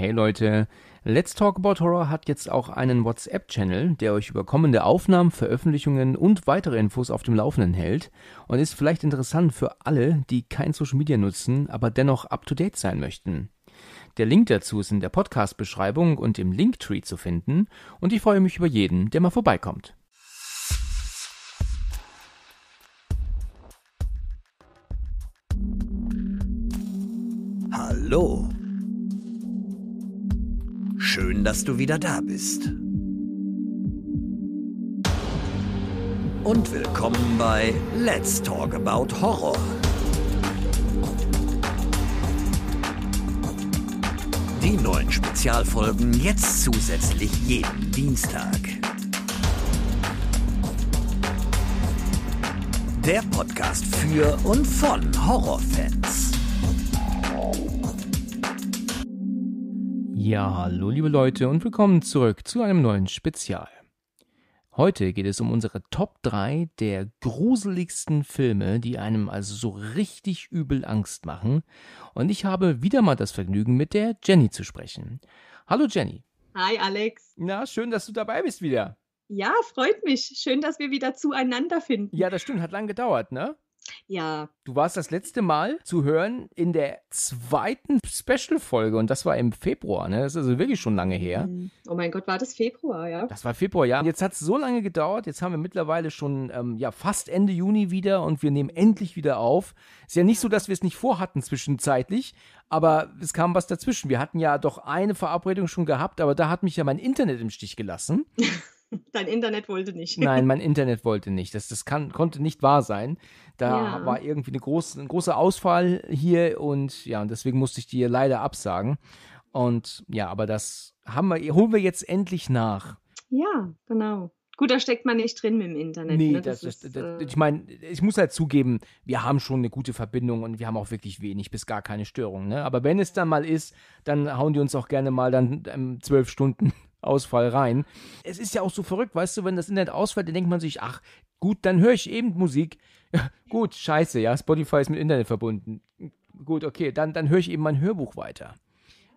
Hey Leute, Let's Talk About Horror hat jetzt auch einen WhatsApp-Channel, der euch über kommende Aufnahmen, Veröffentlichungen und weitere Infos auf dem Laufenden hält und ist vielleicht interessant für alle, die kein Social Media nutzen, aber dennoch up-to-date sein möchten. Der Link dazu ist in der Podcast-Beschreibung und im Linktree zu finden und ich freue mich über jeden, der mal vorbeikommt. Hallo Schön, dass du wieder da bist. Und willkommen bei Let's Talk About Horror. Die neuen Spezialfolgen jetzt zusätzlich jeden Dienstag. Der Podcast für und von Horrorfans. Ja, hallo liebe Leute und willkommen zurück zu einem neuen Spezial. Heute geht es um unsere Top 3 der gruseligsten Filme, die einem also so richtig übel Angst machen. Und ich habe wieder mal das Vergnügen, mit der Jenny zu sprechen. Hallo Jenny. Hi Alex. Na, schön, dass du dabei bist wieder. Ja, freut mich. Schön, dass wir wieder zueinander finden. Ja, das stimmt. Hat lang gedauert, ne? Ja. Du warst das letzte Mal zu hören in der zweiten Special-Folge und das war im Februar, ne? Das ist also wirklich schon lange her. Mhm. Oh mein Gott, war das Februar, ja? Das war Februar, ja. Und Jetzt hat es so lange gedauert, jetzt haben wir mittlerweile schon ähm, ja, fast Ende Juni wieder und wir nehmen endlich wieder auf. Ist ja nicht so, dass wir es nicht vorhatten zwischenzeitlich, aber es kam was dazwischen. Wir hatten ja doch eine Verabredung schon gehabt, aber da hat mich ja mein Internet im Stich gelassen. Dein Internet wollte nicht. Nein, mein Internet wollte nicht. Das, das kann, konnte nicht wahr sein. Da ja. war irgendwie eine große, ein großer Ausfall hier und ja, und deswegen musste ich dir leider absagen. Und ja, aber das haben wir, holen wir jetzt endlich nach. Ja, genau. Gut, da steckt man nicht drin mit dem Internet. Nee, ne? das, das, ist, das, äh ich meine, ich muss halt zugeben, wir haben schon eine gute Verbindung und wir haben auch wirklich wenig bis gar keine Störung. Ne? Aber wenn es dann mal ist, dann hauen die uns auch gerne mal dann ähm, zwölf Stunden Ausfall rein. Es ist ja auch so verrückt, weißt du, wenn das Internet ausfällt, dann denkt man sich, ach, gut, dann höre ich eben Musik. Ja, gut, scheiße, ja, Spotify ist mit Internet verbunden. Gut, okay, dann, dann höre ich eben mein Hörbuch weiter.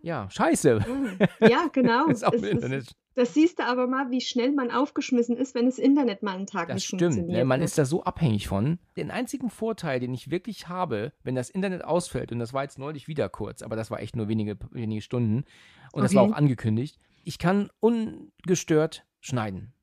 Ja, scheiße. Mhm. Ja, genau. ist auch es, Internet. Ist, das siehst du aber mal, wie schnell man aufgeschmissen ist, wenn das Internet mal einen Tag das nicht stimmt, ne? funktioniert. Ne? Man ist da so abhängig von. Den einzigen Vorteil, den ich wirklich habe, wenn das Internet ausfällt, und das war jetzt neulich wieder kurz, aber das war echt nur wenige, wenige Stunden, und okay. das war auch angekündigt, ich kann ungestört schneiden.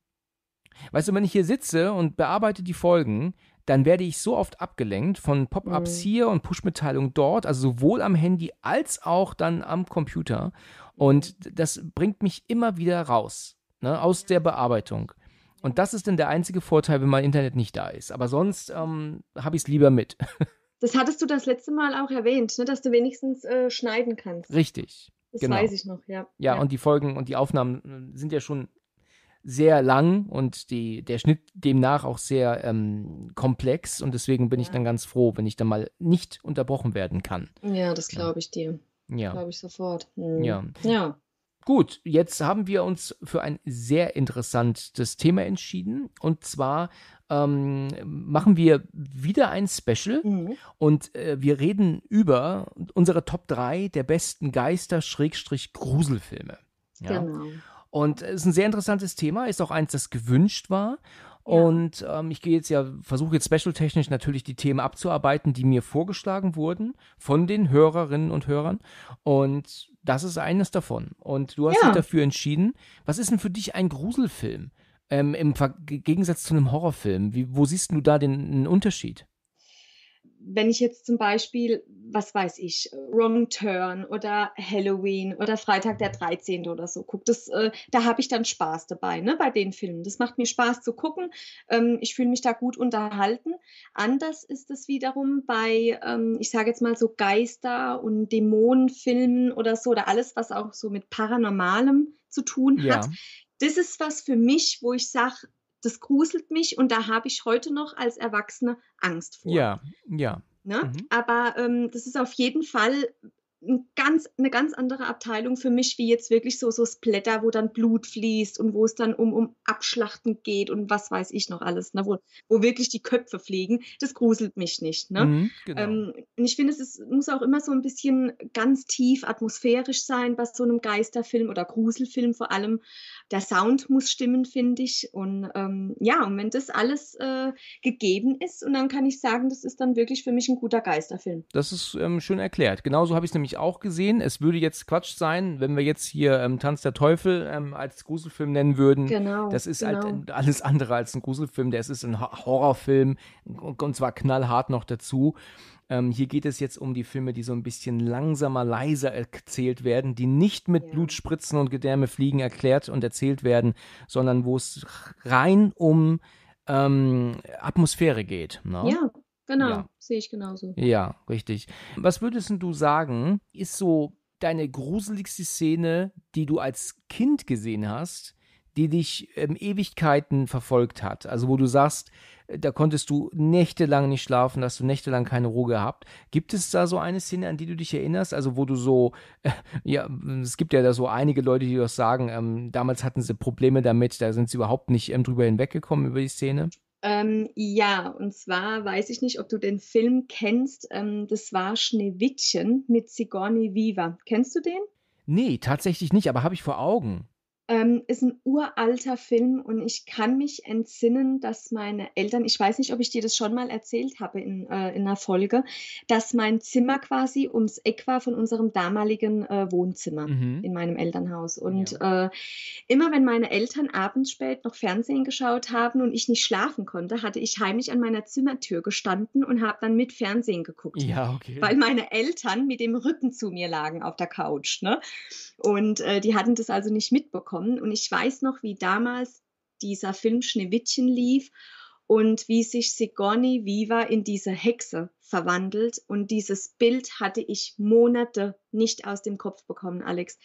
Weißt du, wenn ich hier sitze und bearbeite die Folgen, dann werde ich so oft abgelenkt von Pop-ups mhm. hier und Push-Mitteilungen dort, also sowohl am Handy als auch dann am Computer. Und mhm. das bringt mich immer wieder raus ne, aus der Bearbeitung. Und das ist dann der einzige Vorteil, wenn mein Internet nicht da ist. Aber sonst ähm, habe ich es lieber mit. Das hattest du das letzte Mal auch erwähnt, ne, dass du wenigstens äh, schneiden kannst. Richtig. Das genau. weiß ich noch, ja. ja. ja. und die Folgen und die Aufnahmen äh, sind ja schon sehr lang und die, der Schnitt demnach auch sehr ähm, komplex und deswegen bin ja. ich dann ganz froh, wenn ich dann mal nicht unterbrochen werden kann. Ja, das glaube ich dir. Ja. Glaube ich sofort. Mhm. Ja. Ja. Gut, jetzt haben wir uns für ein sehr interessantes Thema entschieden. Und zwar ähm, machen wir wieder ein Special mhm. und äh, wir reden über unsere Top 3 der besten Geister-Gruselfilme. Ja? Genau. Und es ist ein sehr interessantes Thema, ist auch eins, das gewünscht war. Und ähm, ich gehe jetzt ja, versuche jetzt special-technisch natürlich die Themen abzuarbeiten, die mir vorgeschlagen wurden von den Hörerinnen und Hörern. Und das ist eines davon. Und du hast ja. dich dafür entschieden. Was ist denn für dich ein Gruselfilm ähm, im Ver Gegensatz zu einem Horrorfilm? Wie, wo siehst du da den, den Unterschied? wenn ich jetzt zum Beispiel, was weiß ich, Wrong Turn oder Halloween oder Freitag der 13. oder so gucke, äh, da habe ich dann Spaß dabei, ne, bei den Filmen. Das macht mir Spaß zu gucken. Ähm, ich fühle mich da gut unterhalten. Anders ist es wiederum bei, ähm, ich sage jetzt mal so Geister- und Dämonenfilmen oder so oder alles, was auch so mit Paranormalem zu tun hat. Ja. Das ist was für mich, wo ich sage, das gruselt mich und da habe ich heute noch als Erwachsene Angst vor. Ja, ja. Ne? Mhm. Aber ähm, das ist auf jeden Fall ganz, eine ganz andere Abteilung für mich, wie jetzt wirklich so, so Splatter, wo dann Blut fließt und wo es dann um, um Abschlachten geht und was weiß ich noch alles, ne? wo, wo wirklich die Köpfe fliegen. Das gruselt mich nicht. Ne? Mhm, genau. ähm, und ich finde, es ist, muss auch immer so ein bisschen ganz tief atmosphärisch sein bei so einem Geisterfilm oder Gruselfilm vor allem. Der Sound muss stimmen, finde ich. Und ähm, ja, und wenn das alles äh, gegeben ist, und dann kann ich sagen, das ist dann wirklich für mich ein guter Geisterfilm. Das ist ähm, schön erklärt. Genauso habe ich es nämlich ich auch gesehen. Es würde jetzt Quatsch sein, wenn wir jetzt hier ähm, Tanz der Teufel ähm, als Gruselfilm nennen würden. Genau. Das ist halt genau. halt alles andere als ein Gruselfilm. Der ist ein Horrorfilm und zwar knallhart noch dazu. Ähm, hier geht es jetzt um die Filme, die so ein bisschen langsamer, leiser erzählt werden, die nicht mit ja. Blutspritzen und Gedärme fliegen erklärt und erzählt werden, sondern wo es rein um ähm, Atmosphäre geht. Ne? Ja, Genau, ja. sehe ich genauso. Ja, richtig. Was würdest du sagen, ist so deine gruseligste Szene, die du als Kind gesehen hast, die dich ähm, Ewigkeiten verfolgt hat? Also wo du sagst, äh, da konntest du nächtelang nicht schlafen, hast du nächtelang keine Ruhe gehabt. Gibt es da so eine Szene, an die du dich erinnerst? Also wo du so, äh, ja, mm, es gibt ja da so einige Leute, die das sagen, ähm, damals hatten sie Probleme damit, da sind sie überhaupt nicht ähm, drüber hinweggekommen über die Szene. Ähm, ja, und zwar weiß ich nicht, ob du den Film kennst. Ähm, das war Schneewittchen mit Sigourney Viva. Kennst du den? Nee, tatsächlich nicht, aber habe ich vor Augen ähm, ist ein uralter Film und ich kann mich entsinnen, dass meine Eltern, ich weiß nicht, ob ich dir das schon mal erzählt habe in, äh, in einer Folge, dass mein Zimmer quasi ums Eck war von unserem damaligen äh, Wohnzimmer mhm. in meinem Elternhaus. Und ja. äh, immer wenn meine Eltern abends spät noch Fernsehen geschaut haben und ich nicht schlafen konnte, hatte ich heimlich an meiner Zimmertür gestanden und habe dann mit Fernsehen geguckt. Ja, okay. Weil meine Eltern mit dem Rücken zu mir lagen auf der Couch. Ne? Und äh, die hatten das also nicht mitbekommen bekommen. Und ich weiß noch, wie damals dieser Film Schneewittchen lief und wie sich Sigourney Viva in diese Hexe verwandelt. Und dieses Bild hatte ich Monate nicht aus dem Kopf bekommen, Alex.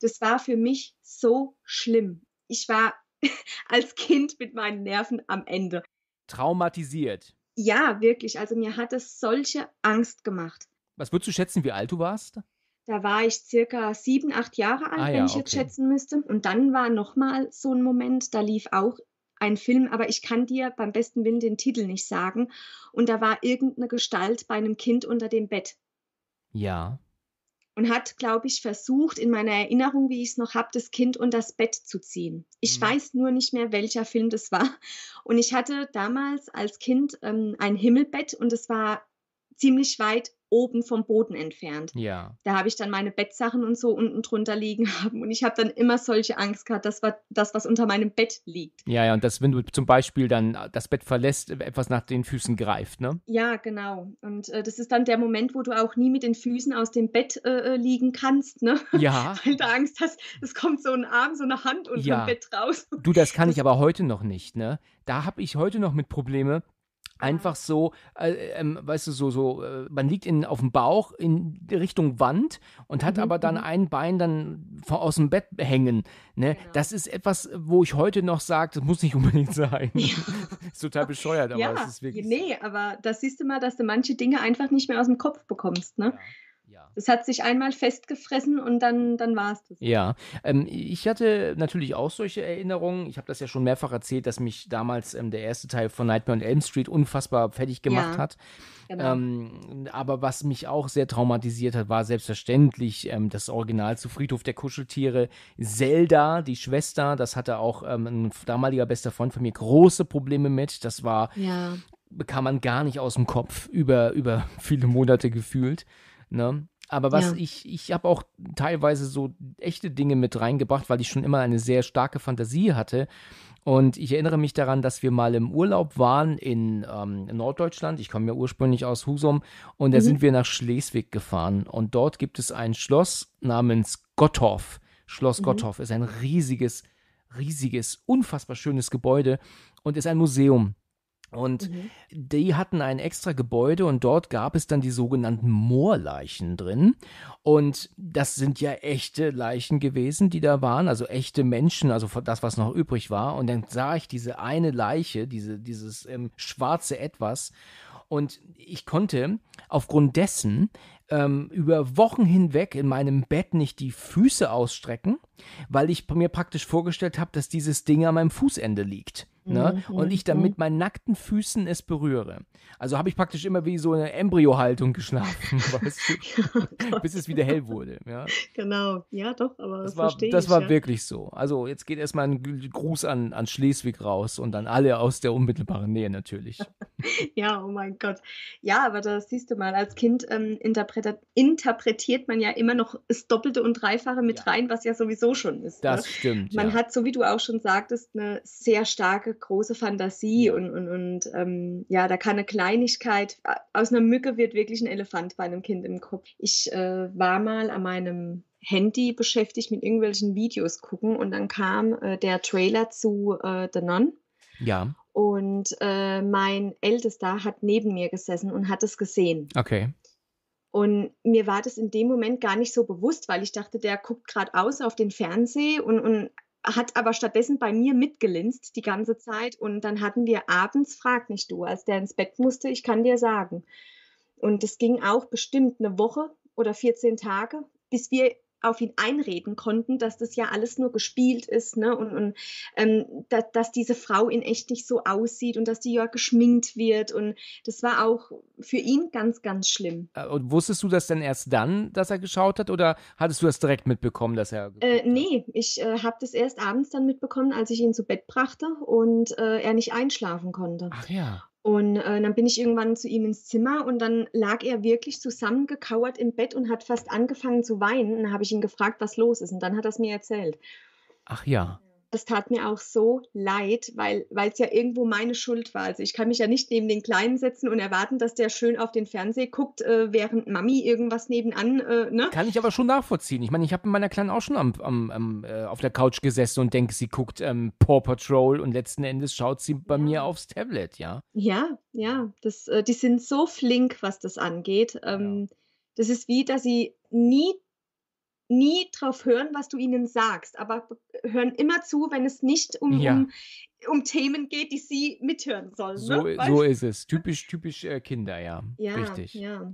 Das war für mich so schlimm. Ich war als Kind mit meinen Nerven am Ende. Traumatisiert. Ja, wirklich. Also mir hat es solche Angst gemacht. Was würdest du schätzen, wie alt du warst? Da war ich circa sieben, acht Jahre alt, ah, ja, wenn ich jetzt schätzen müsste. Und dann war nochmal so ein Moment, da lief auch ein Film, aber ich kann dir beim besten Willen den Titel nicht sagen. Und da war irgendeine Gestalt bei einem Kind unter dem Bett. Ja. Und hat, glaube ich, versucht, in meiner Erinnerung, wie ich es noch habe, das Kind unter das Bett zu ziehen. Ich mhm. weiß nur nicht mehr, welcher Film das war. Und ich hatte damals als Kind ähm, ein Himmelbett und es war ziemlich weit oben vom Boden entfernt. Ja. Da habe ich dann meine Bettsachen und so unten drunter liegen haben. Und ich habe dann immer solche Angst gehabt, dass war das, was unter meinem Bett liegt. Ja, ja, und dass, wenn du zum Beispiel dann das Bett verlässt, etwas nach den Füßen greift, ne? Ja, genau. Und äh, das ist dann der Moment, wo du auch nie mit den Füßen aus dem Bett äh, äh liegen kannst, ne? Ja. Weil du Angst hast, es kommt so ein Arm, so eine Hand unter ja. dem Bett raus. Du, das kann ich aber heute noch nicht, ne? Da habe ich heute noch mit Probleme einfach so, äh, ähm, weißt du, so, so, äh, man liegt in, auf dem Bauch in Richtung Wand und hat mhm. aber dann mhm. ein Bein dann von, aus dem Bett hängen. Ne? Genau. Das ist etwas, wo ich heute noch sage, das muss nicht unbedingt sein. Ja. ist total bescheuert, aber ja, es ist wirklich. Nee, aber das siehst du mal, dass du manche Dinge einfach nicht mehr aus dem Kopf bekommst. Ne? Ja. Es hat sich einmal festgefressen und dann, dann war es das. Ja, ähm, ich hatte natürlich auch solche Erinnerungen. Ich habe das ja schon mehrfach erzählt, dass mich damals ähm, der erste Teil von Nightmare on Elm Street unfassbar fertig gemacht ja, hat. Genau. Ähm, aber was mich auch sehr traumatisiert hat, war selbstverständlich ähm, das Original zu Friedhof der Kuscheltiere. Zelda, die Schwester, das hatte auch ähm, ein damaliger bester Freund von mir große Probleme mit. Das war ja bekam man gar nicht aus dem Kopf über, über viele Monate gefühlt. Ne? Aber was ja. ich, ich habe auch teilweise so echte Dinge mit reingebracht, weil ich schon immer eine sehr starke Fantasie hatte. Und ich erinnere mich daran, dass wir mal im Urlaub waren in, ähm, in Norddeutschland. Ich komme ja ursprünglich aus Husum. Und da mhm. sind wir nach Schleswig gefahren. Und dort gibt es ein Schloss namens Gotthof. Schloss mhm. Gotthof ist ein riesiges, riesiges, unfassbar schönes Gebäude und ist ein Museum. Und mhm. die hatten ein extra Gebäude und dort gab es dann die sogenannten Moorleichen drin. Und das sind ja echte Leichen gewesen, die da waren, also echte Menschen, also das, was noch übrig war. Und dann sah ich diese eine Leiche, diese, dieses ähm, schwarze Etwas. Und ich konnte aufgrund dessen ähm, über Wochen hinweg in meinem Bett nicht die Füße ausstrecken weil ich mir praktisch vorgestellt habe, dass dieses Ding an meinem Fußende liegt. Ne? Mhm, und ich dann mit mhm. meinen nackten Füßen es berühre. Also habe ich praktisch immer wie so eine Embryohaltung geschlafen, weißt du? Oh bis es wieder hell wurde. Ja? Genau, ja doch, aber das, das war, das ich, war ja. wirklich so. Also jetzt geht erstmal ein Gruß an, an Schleswig raus und an alle aus der unmittelbaren Nähe natürlich. ja, oh mein Gott. Ja, aber das siehst du mal, als Kind ähm, interpretiert, interpretiert man ja immer noch das Doppelte und Dreifache mit ja. rein, was ja sowieso schon ist. Ne? Das ne? stimmt. Man ja. hat, so wie du auch schon sagtest, eine sehr starke, große Fantasie ja. und, und, und ähm, ja, da kann eine Kleinigkeit, aus einer Mücke wird wirklich ein Elefant bei einem Kind im Kopf. Ich äh, war mal an meinem Handy beschäftigt mit irgendwelchen Videos gucken und dann kam äh, der Trailer zu äh, The Nun. Ja. Und äh, mein Ältester hat neben mir gesessen und hat es gesehen. Okay. Und mir war das in dem Moment gar nicht so bewusst, weil ich dachte, der guckt gerade aus auf den Fernseher und, und hat aber stattdessen bei mir mitgelinst die ganze Zeit. Und dann hatten wir abends, frag nicht du, als der ins Bett musste, ich kann dir sagen. Und das ging auch bestimmt eine Woche oder 14 Tage, bis wir auf ihn einreden konnten, dass das ja alles nur gespielt ist ne? und, und ähm, da, dass diese Frau in echt nicht so aussieht und dass die ja geschminkt wird. Und das war auch für ihn ganz, ganz schlimm. Äh, und wusstest du das denn erst dann, dass er geschaut hat oder hattest du das direkt mitbekommen, dass er... Äh, nee, ich äh, habe das erst abends dann mitbekommen, als ich ihn zu Bett brachte und äh, er nicht einschlafen konnte. Ach ja. Und äh, dann bin ich irgendwann zu ihm ins Zimmer und dann lag er wirklich zusammengekauert im Bett und hat fast angefangen zu weinen. Und dann habe ich ihn gefragt, was los ist. Und dann hat er es mir erzählt. Ach ja das tat mir auch so leid, weil es ja irgendwo meine Schuld war. Also ich kann mich ja nicht neben den Kleinen setzen und erwarten, dass der schön auf den Fernseher guckt, äh, während Mami irgendwas nebenan. Äh, ne? Kann ich aber schon nachvollziehen. Ich meine, ich habe mit meiner Kleinen auch schon am, am, am äh, auf der Couch gesessen und denke, sie guckt ähm, Paw Patrol und letzten Endes schaut sie bei ja. mir aufs Tablet, ja. Ja, ja. Das, äh, die sind so flink, was das angeht. Ähm, ja. Das ist wie, dass sie nie nie drauf hören, was du ihnen sagst, aber hören immer zu, wenn es nicht um, ja. um, um, Themen geht, die sie mithören sollen. So, ne? so ist es. Typisch, typisch äh, Kinder, ja. ja Richtig. Ja.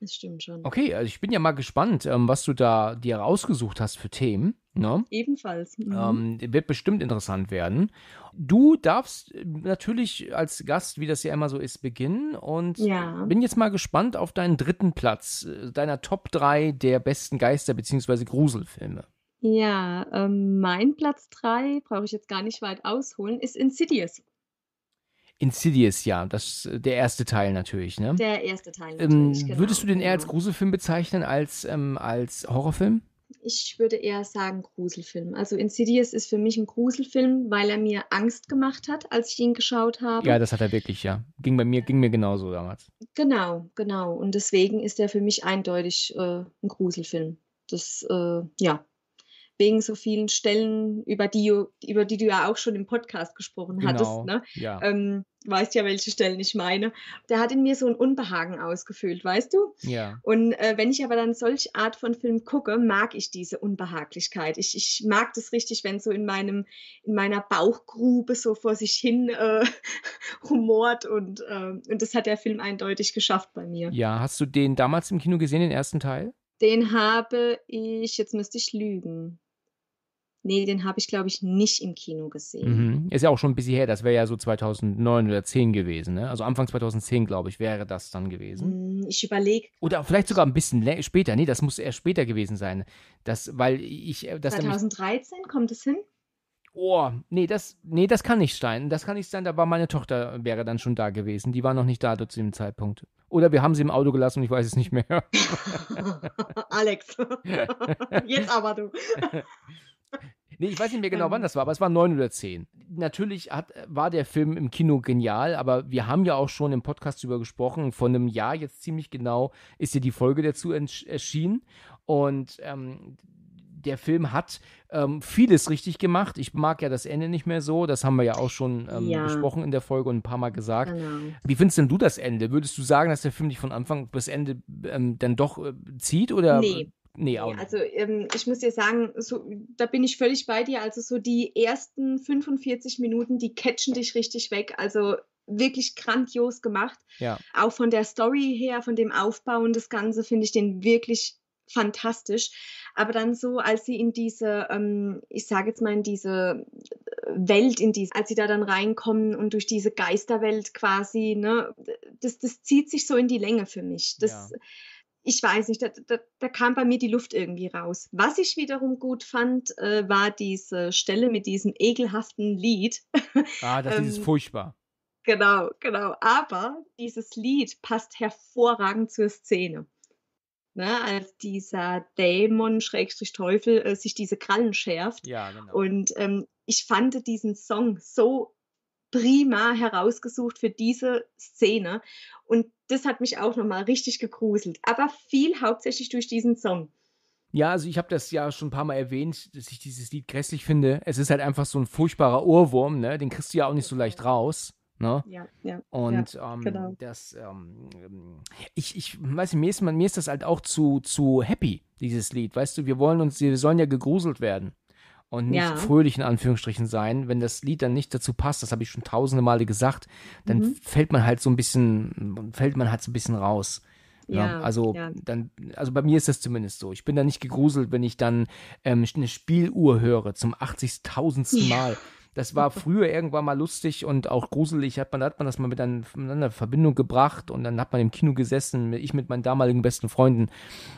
Das stimmt schon. Okay, also ich bin ja mal gespannt, ähm, was du da dir rausgesucht hast für Themen. Ne? Ebenfalls. Mhm. Ähm, wird bestimmt interessant werden. Du darfst äh, natürlich als Gast, wie das ja immer so ist, beginnen. Und ja. bin jetzt mal gespannt auf deinen dritten Platz, äh, deiner Top 3 der besten Geister- bzw. Gruselfilme. Ja, ähm, mein Platz 3, brauche ich jetzt gar nicht weit ausholen, ist Insidious. Insidious, ja, das äh, der erste Teil natürlich, ne? Der erste Teil ähm, natürlich, ähm, genau, Würdest du den eher als genau. Gruselfilm bezeichnen als ähm, als Horrorfilm? Ich würde eher sagen Gruselfilm. Also Insidious ist für mich ein Gruselfilm, weil er mir Angst gemacht hat, als ich ihn geschaut habe. Ja, das hat er wirklich, ja. Ging bei mir, ging mir genauso damals. Genau, genau. Und deswegen ist er für mich eindeutig äh, ein Gruselfilm. Das, äh, ja, wegen so vielen Stellen, über die, über die du ja auch schon im Podcast gesprochen genau, hattest. Ne? Ja. Ähm, weißt ja, welche Stellen ich meine. Der hat in mir so ein Unbehagen ausgefüllt, weißt du? Ja. Und äh, wenn ich aber dann solche Art von Film gucke, mag ich diese Unbehaglichkeit. Ich, ich mag das richtig, wenn so in meinem, in meiner Bauchgrube so vor sich hin äh, rumort und, äh, und das hat der Film eindeutig geschafft bei mir. Ja, hast du den damals im Kino gesehen, den ersten Teil? Den habe ich, jetzt müsste ich lügen. Nee, den habe ich, glaube ich, nicht im Kino gesehen. Mhm. Ist ja auch schon ein bisschen her, das wäre ja so 2009 oder 10 gewesen, ne? Also Anfang 2010, glaube ich, wäre das dann gewesen. Hm, ich überlege. Oder vielleicht sogar ein bisschen später, nee, das muss eher später gewesen sein. Das, weil ich. Äh, das 2013 nämlich, kommt es hin? Oh, nee, das, nee, das kann nicht sein. Das kann nicht sein, da war meine Tochter, wäre dann schon da gewesen. Die war noch nicht da zu dem Zeitpunkt. Oder wir haben sie im Auto gelassen und ich weiß es nicht mehr. Alex, jetzt aber du. Nee, ich weiß nicht mehr genau, wann ähm. das war, aber es war neun oder zehn. Natürlich hat, war der Film im Kino genial, aber wir haben ja auch schon im Podcast darüber gesprochen. Von einem Jahr jetzt ziemlich genau ist ja die Folge dazu erschienen. Und ähm, der Film hat ähm, vieles richtig gemacht. Ich mag ja das Ende nicht mehr so. Das haben wir ja auch schon ähm, ja. besprochen in der Folge und ein paar Mal gesagt. Genau. Wie findest denn du das Ende? Würdest du sagen, dass der Film dich von Anfang bis Ende ähm, dann doch äh, zieht? Oder? Nee. Nee, auch nicht. Also ähm, ich muss dir sagen, so, da bin ich völlig bei dir. Also so die ersten 45 Minuten, die catchen dich richtig weg. Also wirklich grandios gemacht. Ja. Auch von der Story her, von dem Aufbau und das Ganze finde ich den wirklich fantastisch. Aber dann so, als sie in diese, ähm, ich sage jetzt mal in diese äh, Welt, in diese, als sie da dann reinkommen und durch diese Geisterwelt quasi, ne, das, das zieht sich so in die Länge für mich. Das, ja ich weiß nicht, da, da, da, kam bei mir die Luft irgendwie raus. Was ich wiederum gut fand, äh, war diese Stelle mit diesem ekelhaften Lied. Ah, das ähm, ist furchtbar. Genau, genau. Aber dieses Lied passt hervorragend zur Szene. Ne, als dieser Dämon, Schrägstrich Teufel, äh, sich diese Krallen schärft. Ja, genau. Und ähm, ich fand diesen Song so prima herausgesucht für diese Szene. Und das hat mich auch nochmal richtig gegruselt. Aber viel hauptsächlich durch diesen Song. Ja, also ich habe das ja schon ein paar Mal erwähnt, dass ich dieses Lied grässlich finde. Es ist halt einfach so ein furchtbarer Ohrwurm, ne? Den kriegst du ja auch nicht so leicht raus. Ne? Ja, ja. Und ja, ähm, genau. das, ähm, ich, ich weiß nicht, mir ist, mir ist das halt auch zu, zu happy, dieses Lied. Weißt du, wir wollen uns, wir sollen ja gegruselt werden und nicht ja. fröhlich in Anführungsstrichen sein. Wenn das Lied dann nicht dazu passt, das habe ich schon tausende Male gesagt, dann mhm. fällt man halt so ein bisschen, fällt man halt so ein bisschen raus. Ja, ne? ja, also ja. dann, also bei mir ist das zumindest so. Ich bin da nicht gegruselt, wenn ich dann ähm, eine Spieluhr höre zum 80.000. Mal. Das war früher irgendwann mal lustig und auch gruselig. Hat man, hat man das mal miteinander in Verbindung gebracht und dann hat man im Kino gesessen, ich mit meinen damaligen besten Freunden.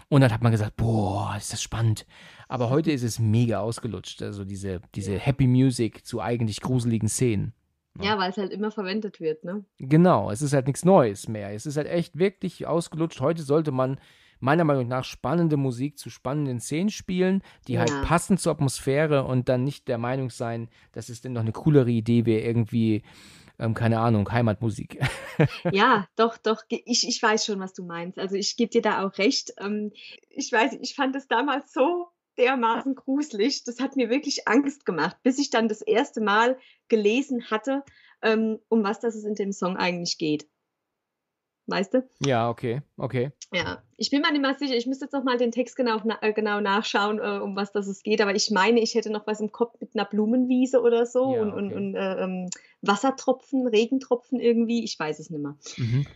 Und dann hat man gesagt, boah, ist das spannend. Aber heute ist es mega ausgelutscht. Also diese, diese Happy Music zu eigentlich gruseligen Szenen. Ja, weil es halt immer verwendet wird, ne? Genau, es ist halt nichts Neues mehr. Es ist halt echt wirklich ausgelutscht. Heute sollte man meiner Meinung nach spannende Musik zu spannenden Szenen spielen, die halt ja. halt passen zur Atmosphäre und dann nicht der Meinung sein, dass es denn noch eine coolere Idee wäre, irgendwie, ähm, keine Ahnung, Heimatmusik. ja, doch, doch, ich, ich weiß schon, was du meinst. Also ich gebe dir da auch recht. Ähm, ich weiß, ich fand es damals so dermaßen gruselig. Das hat mir wirklich Angst gemacht, bis ich dann das erste Mal gelesen hatte, ähm, um was das in dem Song eigentlich geht. Weißt du? Ja, okay, okay. Ja, ich bin mir nicht mal sicher. Ich müsste jetzt noch mal den Text genau, äh, genau nachschauen, äh, um was das es geht. Aber ich meine, ich hätte noch was im Kopf mit einer Blumenwiese oder so ja, okay. und, und, und äh, ähm, Wassertropfen, Regentropfen irgendwie. Ich weiß es nicht mehr. Mhm.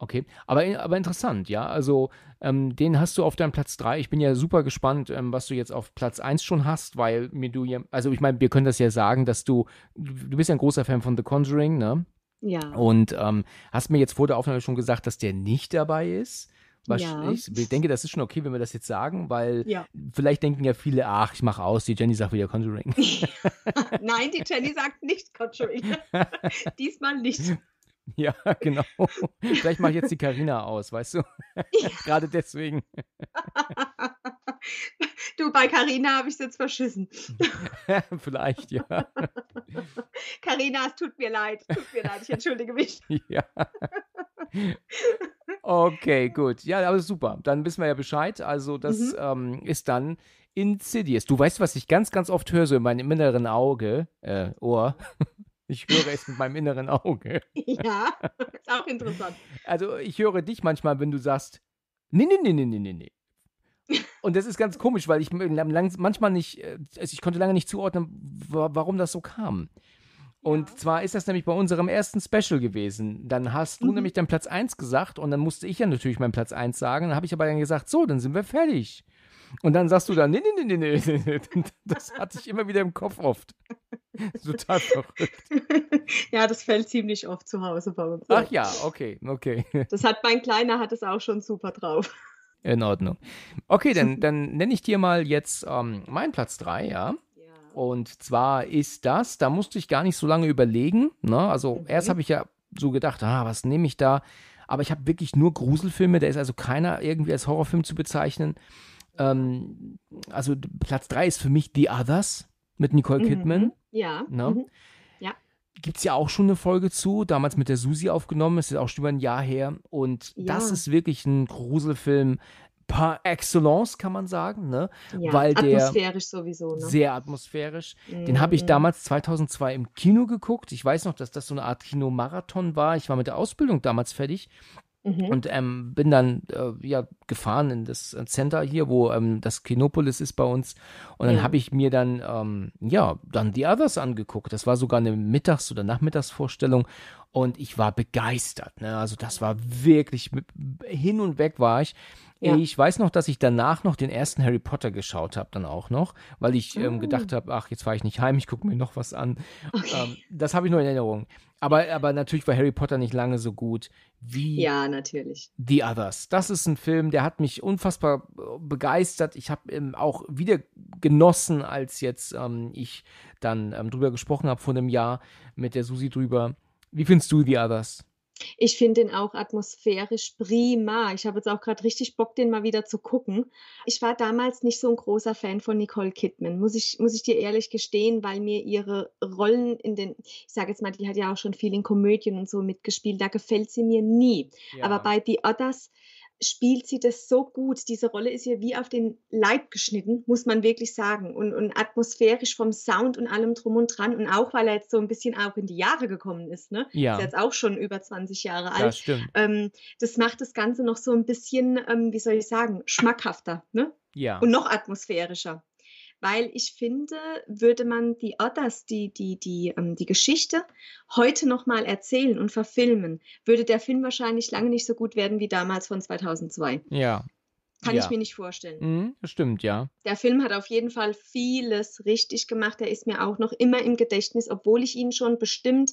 Okay, aber, aber interessant, ja. Also ähm, den hast du auf deinem Platz 3. Ich bin ja super gespannt, ähm, was du jetzt auf Platz 1 schon hast, weil mir du ja, also ich meine, wir können das ja sagen, dass du, du bist ja ein großer Fan von The Conjuring, ne? Ja. Und ähm, hast mir jetzt vor der Aufnahme schon gesagt, dass der nicht dabei ist. Ja. Ich, ich denke, das ist schon okay, wenn wir das jetzt sagen, weil ja. vielleicht denken ja viele, ach, ich mache aus, die Jenny sagt wieder Conjuring. Nein, die Jenny sagt nicht Conjuring. Diesmal nicht. Ja, genau. Vielleicht mache ich jetzt die Karina aus, weißt du? Ja. Gerade deswegen. Du, bei Karina habe ich es jetzt verschissen. Vielleicht, ja. Karina, es tut mir leid. Tut mir leid, ich entschuldige mich. Ja. Okay, gut. Ja, aber super. Dann wissen wir ja Bescheid. Also, das mhm. ähm, ist dann Insidious. Du weißt, was ich ganz, ganz oft höre, so in meinem inneren Auge, äh, Ohr. Ich höre es mit meinem inneren Auge. Ja, ist auch interessant. Also ich höre dich manchmal, wenn du sagst, nee, nee, nee, nee, nee, nee. Und das ist ganz komisch, weil ich manchmal nicht, also ich konnte lange nicht zuordnen, warum das so kam. Und ja. zwar ist das nämlich bei unserem ersten Special gewesen. Dann hast mhm. du nämlich deinen Platz 1 gesagt und dann musste ich ja natürlich meinen Platz 1 sagen. Dann habe ich aber dann gesagt, so, dann sind wir fertig. Und dann sagst du dann, nee, nee, nee, nee, nee. Das hatte ich immer wieder im Kopf oft. Total verrückt. Ja, das fällt ziemlich oft zu Hause bei uns. Ach ja, okay, okay. Das hat mein Kleiner, hat es auch schon super drauf. In Ordnung. Okay, dann, dann nenne ich dir mal jetzt ähm, meinen Platz 3, ja. Und zwar ist das, da musste ich gar nicht so lange überlegen. Ne? Also okay. erst habe ich ja so gedacht, ah, was nehme ich da? Aber ich habe wirklich nur Gruselfilme, da ist also keiner irgendwie als Horrorfilm zu bezeichnen. Ähm, also Platz 3 ist für mich The Others mit Nicole mhm, Kidman. Mhm. Ja. Ne? Mhm. Ja. Gibt es ja auch schon eine Folge zu, damals mit der Susi aufgenommen, ist jetzt auch schon über ein Jahr her. Und ja. das ist wirklich ein Gruselfilm par excellence, kann man sagen, ne? Ja, Weil der atmosphärisch sowieso, ne? Sehr atmosphärisch. Mhm. Den habe ich damals 2002 im Kino geguckt. Ich weiß noch, dass das so eine Art Kinomarathon war. Ich war mit der Ausbildung damals fertig Mhm. Und ähm, bin dann äh, ja gefahren in das Center hier, wo ähm, das Kinopolis ist bei uns. Und dann ja. habe ich mir dann ähm, ja dann die Others angeguckt. Das war sogar eine Mittags- oder Nachmittagsvorstellung und ich war begeistert. Ne? Also das war wirklich hin und weg war ich. Ja. Ich weiß noch, dass ich danach noch den ersten Harry Potter geschaut habe, dann auch noch, weil ich ähm, ah. gedacht habe, ach, jetzt fahre ich nicht heim, ich gucke mir noch was an. Okay. Ähm, das habe ich nur in Erinnerung. Aber, aber natürlich war Harry Potter nicht lange so gut wie ja, natürlich. The Others. Das ist ein Film, der hat mich unfassbar äh, begeistert. Ich habe ähm, auch wieder genossen, als jetzt ähm, ich dann ähm, drüber gesprochen habe vor einem Jahr mit der Susi drüber. Wie findest du The Others? Ich finde den auch atmosphärisch prima. Ich habe jetzt auch gerade richtig Bock, den mal wieder zu gucken. Ich war damals nicht so ein großer Fan von Nicole Kidman, muss ich, muss ich dir ehrlich gestehen, weil mir ihre Rollen in den, ich sage jetzt mal, die hat ja auch schon viel in Komödien und so mitgespielt, da gefällt sie mir nie. Ja. Aber bei The Others spielt sie das so gut. Diese Rolle ist ihr wie auf den Leib geschnitten, muss man wirklich sagen. Und, und atmosphärisch vom Sound und allem drum und dran. Und auch, weil er jetzt so ein bisschen auch in die Jahre gekommen ist. Ne? Ja. Ist jetzt auch schon über 20 Jahre alt. Ja, stimmt. Ähm, das macht das Ganze noch so ein bisschen, ähm, wie soll ich sagen, schmackhafter. Ne? Ja. Und noch atmosphärischer weil ich finde, würde man die Others, die, die, die, ähm, die Geschichte heute nochmal erzählen und verfilmen, würde der Film wahrscheinlich lange nicht so gut werden wie damals von 2002. Ja. Kann ja. ich mir nicht vorstellen. Mhm, stimmt, ja. Der Film hat auf jeden Fall vieles richtig gemacht. Er ist mir auch noch immer im Gedächtnis, obwohl ich ihn schon bestimmt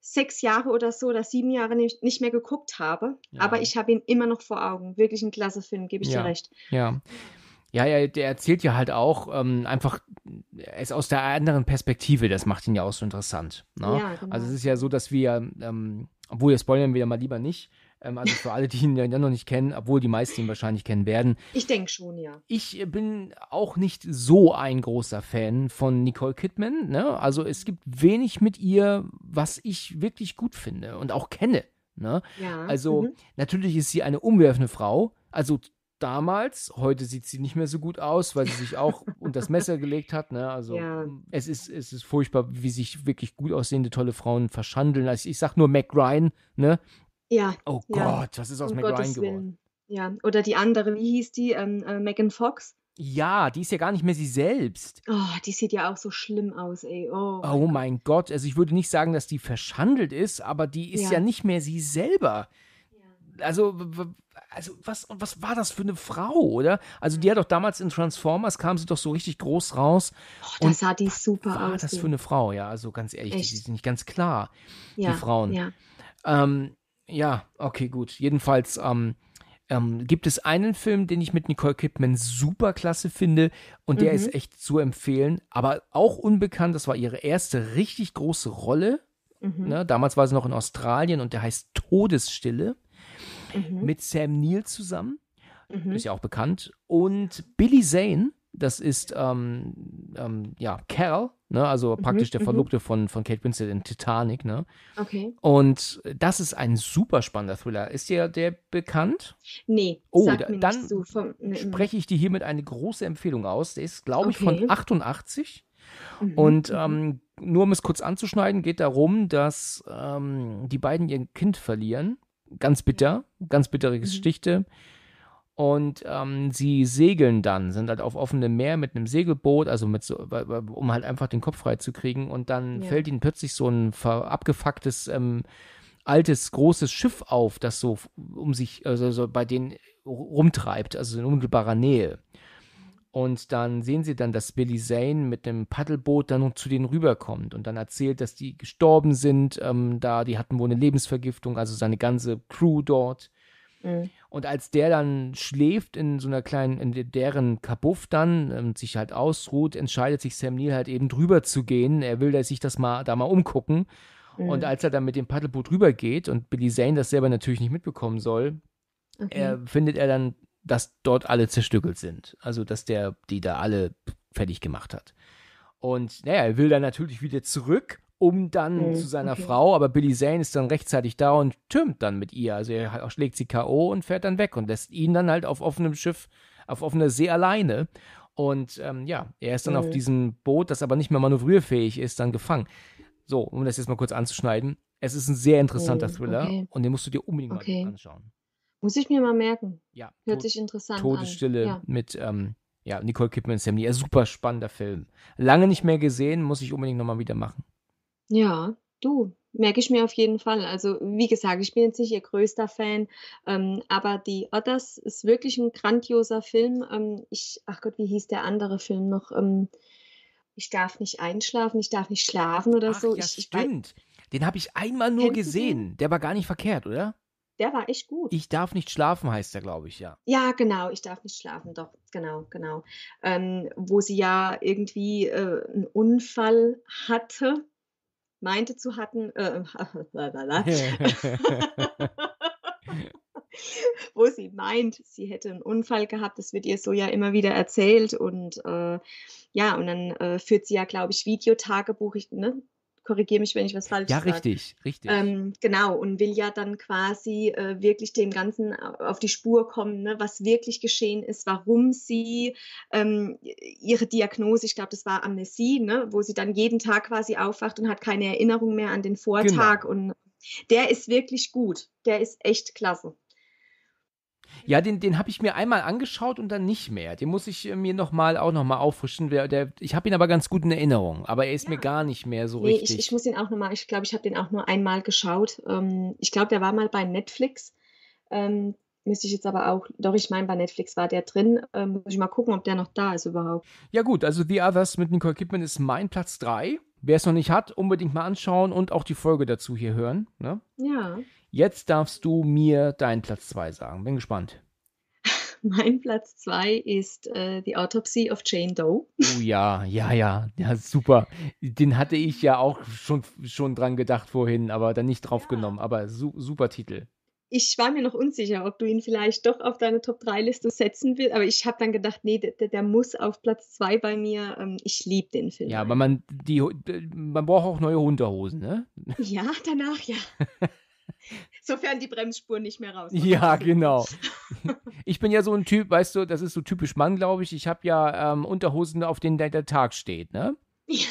sechs Jahre oder so oder sieben Jahre nicht mehr geguckt habe. Ja. Aber ich habe ihn immer noch vor Augen. Wirklich ein klasse Film, gebe ich ja. dir recht. Ja. Ja, er, der erzählt ja halt auch ähm, einfach es aus der anderen Perspektive. Das macht ihn ja auch so interessant. Ne? Ja, also genau. Also es ist ja so, dass wir, ähm, obwohl wir spoilern wieder mal lieber nicht, ähm, also für alle, die ihn ja noch nicht kennen, obwohl die meisten ihn wahrscheinlich kennen werden. Ich denke schon, ja. Ich bin auch nicht so ein großer Fan von Nicole Kidman. Ne? Also es gibt wenig mit ihr, was ich wirklich gut finde und auch kenne. Ne? Ja. Also mhm. natürlich ist sie eine umwerfende Frau. Also damals. Heute sieht sie nicht mehr so gut aus, weil sie sich auch unter das Messer gelegt hat. Ne? Also ja. es, ist, es ist furchtbar, wie sich wirklich gut aussehende, tolle Frauen verschandeln. Also ich sage nur Mac Ryan, ne? Ja. Oh ja. Gott, was ist aus um Mac Ryan geworden? Ja, oder die andere, wie hieß die? Ähm, äh, Megan Fox? Ja, die ist ja gar nicht mehr sie selbst. Oh, die sieht ja auch so schlimm aus, ey. Oh, oh mein Gott. Also ich würde nicht sagen, dass die verschandelt ist, aber die ist ja, ja nicht mehr sie selber also, also was, was war das für eine Frau, oder? Also, die hat doch damals in Transformers, kam sie doch so richtig groß raus. Oh, und sah die super war aus. das für eine Frau, ja, also ganz ehrlich, Echt? die sind nicht ganz klar, ja, die Frauen. Ja. Ähm, ja, okay, gut. Jedenfalls ähm, ähm, gibt es einen Film, den ich mit Nicole Kidman super klasse finde und der mhm. ist echt zu empfehlen, aber auch unbekannt. Das war ihre erste richtig große Rolle. Mhm. Ne? Damals war sie noch in Australien und der heißt Todesstille. Mhm. mit Sam Neill zusammen, mhm. ist ja auch bekannt, und Billy Zane, das ist ähm, ähm, ja Carol, ne? also mhm, praktisch mhm, der Verlobte mhm. von, von Kate Winslet in Titanic. Ne? Okay. Und das ist ein super spannender Thriller. Ist dir der bekannt? Nee. Oh, da, dann so vom, ne, spreche ich dir hiermit eine große Empfehlung aus. Der ist, glaube ich, okay. von 88. Mhm, und ähm, nur um es kurz anzuschneiden, geht darum, dass ähm, die beiden ihr Kind verlieren ganz bitter, ganz bittere Geschichte. Mhm. Und ähm, sie segeln dann, sind halt auf offenem Meer mit einem Segelboot, also mit so, um halt einfach den Kopf freizukriegen. Und dann ja. fällt ihnen plötzlich so ein abgefucktes, ähm, altes, großes Schiff auf, das so um sich, also so bei denen rumtreibt, also in unmittelbarer Nähe. Und dann sehen sie dann, dass Billy Zane mit einem Paddelboot dann zu denen rüberkommt und dann erzählt, dass die gestorben sind, ähm, da die hatten wohl eine Lebensvergiftung, also seine ganze Crew dort. Mhm. Und als der dann schläft in so einer kleinen, in deren Kabuff dann ähm, sich halt ausruht, entscheidet sich Sam Neill halt eben drüber zu gehen. Er will dass sich das mal da mal umgucken. Mhm. Und als er dann mit dem Paddelboot rübergeht und Billy Zane das selber natürlich nicht mitbekommen soll, okay. Mhm. er, findet er dann dass dort alle zerstückelt sind. Also, dass der die da alle fertig gemacht hat. Und naja, er will dann natürlich wieder zurück, um dann mhm, zu seiner okay. Frau, aber Billy Zane ist dann rechtzeitig da und türmt dann mit ihr. Also er schlägt sie K.O. und fährt dann weg und lässt ihn dann halt auf offenem Schiff, auf offener See alleine. Und ähm, ja, er ist dann mhm. auf diesem Boot, das aber nicht mehr manövrierfähig ist, dann gefangen. So, um das jetzt mal kurz anzuschneiden. Es ist ein sehr interessanter okay. Mhm, Thriller okay. und den musst du dir unbedingt mal anschauen. Muss ich mir mal merken. Ja. Hört sich interessant Todesstille an. Todesstille mit ähm, ja, Nicole Kidman und Sam Super spannender Film. Lange nicht mehr gesehen, muss ich unbedingt nochmal wieder machen. Ja, du, merke ich mir auf jeden Fall. Also, wie gesagt, ich bin jetzt nicht ihr größter Fan, ähm, aber die Otters ist wirklich ein grandioser Film. Ähm, ich, ach Gott, wie hieß der andere Film noch? Ähm, ich darf nicht einschlafen, ich darf nicht schlafen oder ach, so. Ja, ich, stimmt. Den habe ich einmal nur gesehen. Der war gar nicht verkehrt, oder? der war echt gut. Ich darf nicht schlafen, heißt der, glaube ich, ja. Ja, genau, ich darf nicht schlafen, doch, genau, genau. Ähm, wo sie ja irgendwie äh, einen Unfall hatte, meinte zu hatten, äh, wo sie meint, sie hätte einen Unfall gehabt. Das wird ihr so ja immer wieder erzählt. Und äh, ja, und dann äh, führt sie ja, glaube ich, Videotagebuch. Ich, ne? korrigiere mich, wenn ich was falsch sage. Ja, richtig, richtig. Ähm, genau, und will ja dann quasi äh, wirklich dem Ganzen äh, auf die Spur kommen, ne, was wirklich geschehen ist, warum sie ähm, ihre Diagnose, ich glaube, das war Amnesie, ne, wo sie dann jeden Tag quasi aufwacht und hat keine Erinnerung mehr an den Vortag. Genau. Und der ist wirklich gut, der ist echt klasse. Ja, den, den habe ich mir einmal angeschaut und dann nicht mehr. Den muss ich äh, mir nochmal auch nochmal auffrischen. Der, der, ich habe ihn aber ganz gut in Erinnerung, aber er ist ja. mir gar nicht mehr so nee, richtig. Ich, ich muss ihn auch nochmal, ich glaube, ich habe den auch nur einmal geschaut. Ähm, ich glaube, der war mal bei Netflix. Ähm, müsste ich jetzt aber auch, doch, ich meine, bei Netflix war der drin. Ähm, muss ich mal gucken, ob der noch da ist überhaupt. Ja, gut, also The Others mit Nicole Kidman ist mein Platz 3. Wer es noch nicht hat, unbedingt mal anschauen und auch die Folge dazu hier hören. Ne? Ja. Jetzt darfst du mir deinen Platz 2 sagen. Bin gespannt. Mein Platz 2 ist äh, The Autopsy of Jane Doe. Oh ja, ja, ja, ja, super. Den hatte ich ja auch schon, schon dran gedacht vorhin, aber dann nicht draufgenommen. Ja. Aber su super Titel. Ich war mir noch unsicher, ob du ihn vielleicht doch auf deine Top-3-Liste setzen willst, aber ich habe dann gedacht, nee, der, der, muss auf Platz 2 bei mir. Ähm, ich liebe den Film. Ja, aber man, die, man braucht auch neue Unterhosen, ne? Ja, danach ja. Sofern die Bremsspur nicht mehr raus. Ja, genau. Ich bin ja so ein Typ, weißt du, das ist so typisch Mann, glaube ich. Ich habe ja ähm, Unterhosen, auf denen der, der Tag steht, ne? Ja.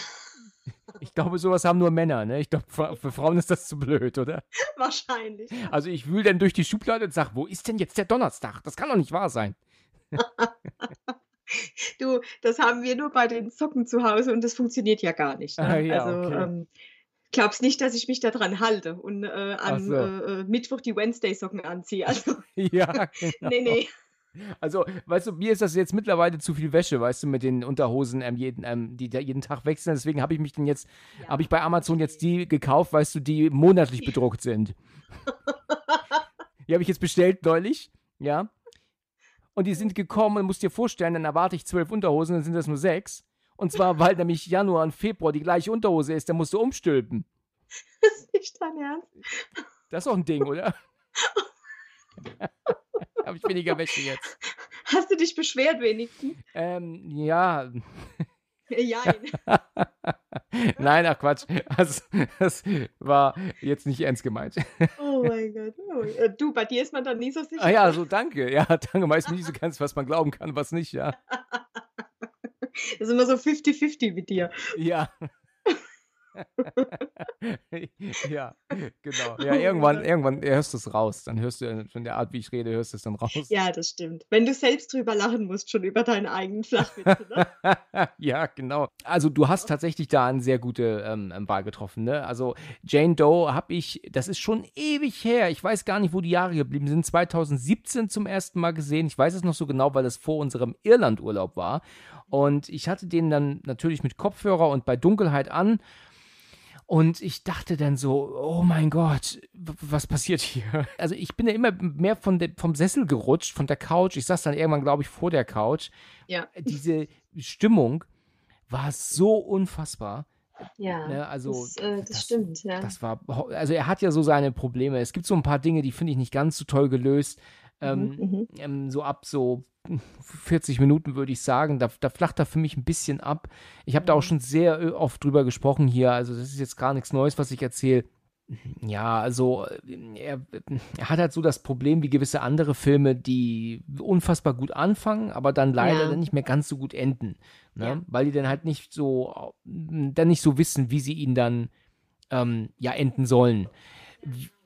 Ich glaube, sowas haben nur Männer, ne? Ich glaube, für Frauen ist das zu blöd, oder? Wahrscheinlich. Also ich wühle dann durch die Schublade und sage, wo ist denn jetzt der Donnerstag? Das kann doch nicht wahr sein. du, das haben wir nur bei den Socken zu Hause und das funktioniert ja gar nicht. Ne? Ah, ja, also okay. ähm, glaub's nicht, dass ich mich daran halte und äh, am so. Äh, äh, Mittwoch die Wednesday-Socken anziehe. Also, ja, genau. nee, nee. Also, weißt du, mir ist das jetzt mittlerweile zu viel Wäsche, weißt du, mit den Unterhosen, ähm, jeden, ähm, die da jeden Tag wechseln. Deswegen habe ich mich denn jetzt, ja. habe ich bei Amazon jetzt die gekauft, weißt du, die monatlich bedruckt sind. die habe ich jetzt bestellt neulich, ja. Und die sind gekommen und musst dir vorstellen, dann erwarte ich zwölf Unterhosen, dann sind das nur sechs. Und zwar, weil nämlich Januar und Februar die gleiche Unterhose ist, dann musst du umstülpen. Das ist nicht dein Ernst. Das ist auch ein Ding, oder? Habe ich weniger Wäsche jetzt. Hast du dich beschwert wenigstens? Ähm, ja. Ja. Nein, ach Quatsch. Also, das war jetzt nicht ernst gemeint. Oh mein Gott. Oh. Du, bei dir ist man dann nie so sicher. Ah ja, so also, danke. Ja, danke. Weiß nicht so ganz, was man glauben kann, was nicht, ja. Das ist immer so 50-50 mit dir. Ja. ja, genau. Ja, irgendwann, irgendwann hörst du es raus. Dann hörst du von der Art, wie ich rede, hörst du es dann raus. Ja, das stimmt. Wenn du selbst drüber lachen musst, schon über deinen eigenen Flachwitz, ne? ja, genau. Also du hast tatsächlich da eine sehr gute ähm, ähm, Wahl getroffen, ne? Also Jane Doe habe ich, das ist schon ewig her. Ich weiß gar nicht, wo die Jahre geblieben sind. 2017 zum ersten Mal gesehen. Ich weiß es noch so genau, weil es vor unserem Irlandurlaub war. Und ich hatte den dann natürlich mit Kopfhörer und bei Dunkelheit an und ich dachte dann so, oh mein Gott, was passiert hier? Also ich bin ja immer mehr von de, vom Sessel gerutscht, von der Couch. Ich saß dann irgendwann, glaube ich, vor der Couch. Ja. Äh, diese Stimmung war so unfassbar. Ja, ne, also das, äh, das, das, stimmt. Ja. Das war, also er hat ja so seine Probleme. Es gibt so ein paar Dinge, die finde ich nicht ganz so toll gelöst. Mhm, ähm, mhm. ähm, so ab so 40 Minuten würde ich sagen, da, da flacht er für mich ein bisschen ab. Ich habe da auch mhm. schon sehr äh, oft drüber gesprochen hier, also das ist jetzt gar nichts Neues, was ich erzähle. Ja, also äh, er, äh, er, hat halt so das Problem wie gewisse andere Filme, die unfassbar gut anfangen, aber dann leider ja. nicht mehr ganz so gut enden, ne? ja. weil die dann halt nicht so, dann nicht so wissen, wie sie ihn dann ähm, ja enden sollen.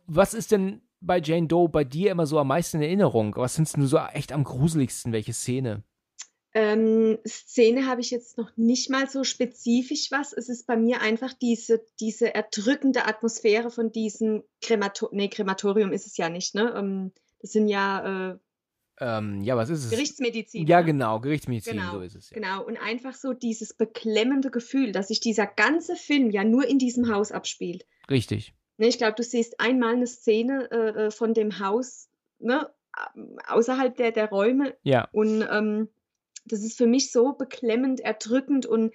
Was ist denn bei Jane Doe bei dir immer so am meisten in Erinnerung? Was findest du so echt am gruseligsten? Welche Szene? Ähm, Szene habe ich jetzt noch nicht mal so spezifisch was. Es ist bei mir einfach diese, diese erdrückende Atmosphäre von diesem Krematorium. nee, Krematorium ist es ja nicht, ne? Ähm, das sind ja. Äh, ähm, ja, was ist es? Gerichtsmedizin. Ja, genau, Gerichtsmedizin, genau, so ist es. Ja. Genau, und einfach so dieses beklemmende Gefühl, dass sich dieser ganze Film ja nur in diesem Haus abspielt. Richtig. Ne, ich glaube, du siehst einmal eine Szene äh, äh von dem Haus ne, ähm, außerhalb der, der Räume. Ja. Und ähm, das ist für mich so beklemmend, erdrückend und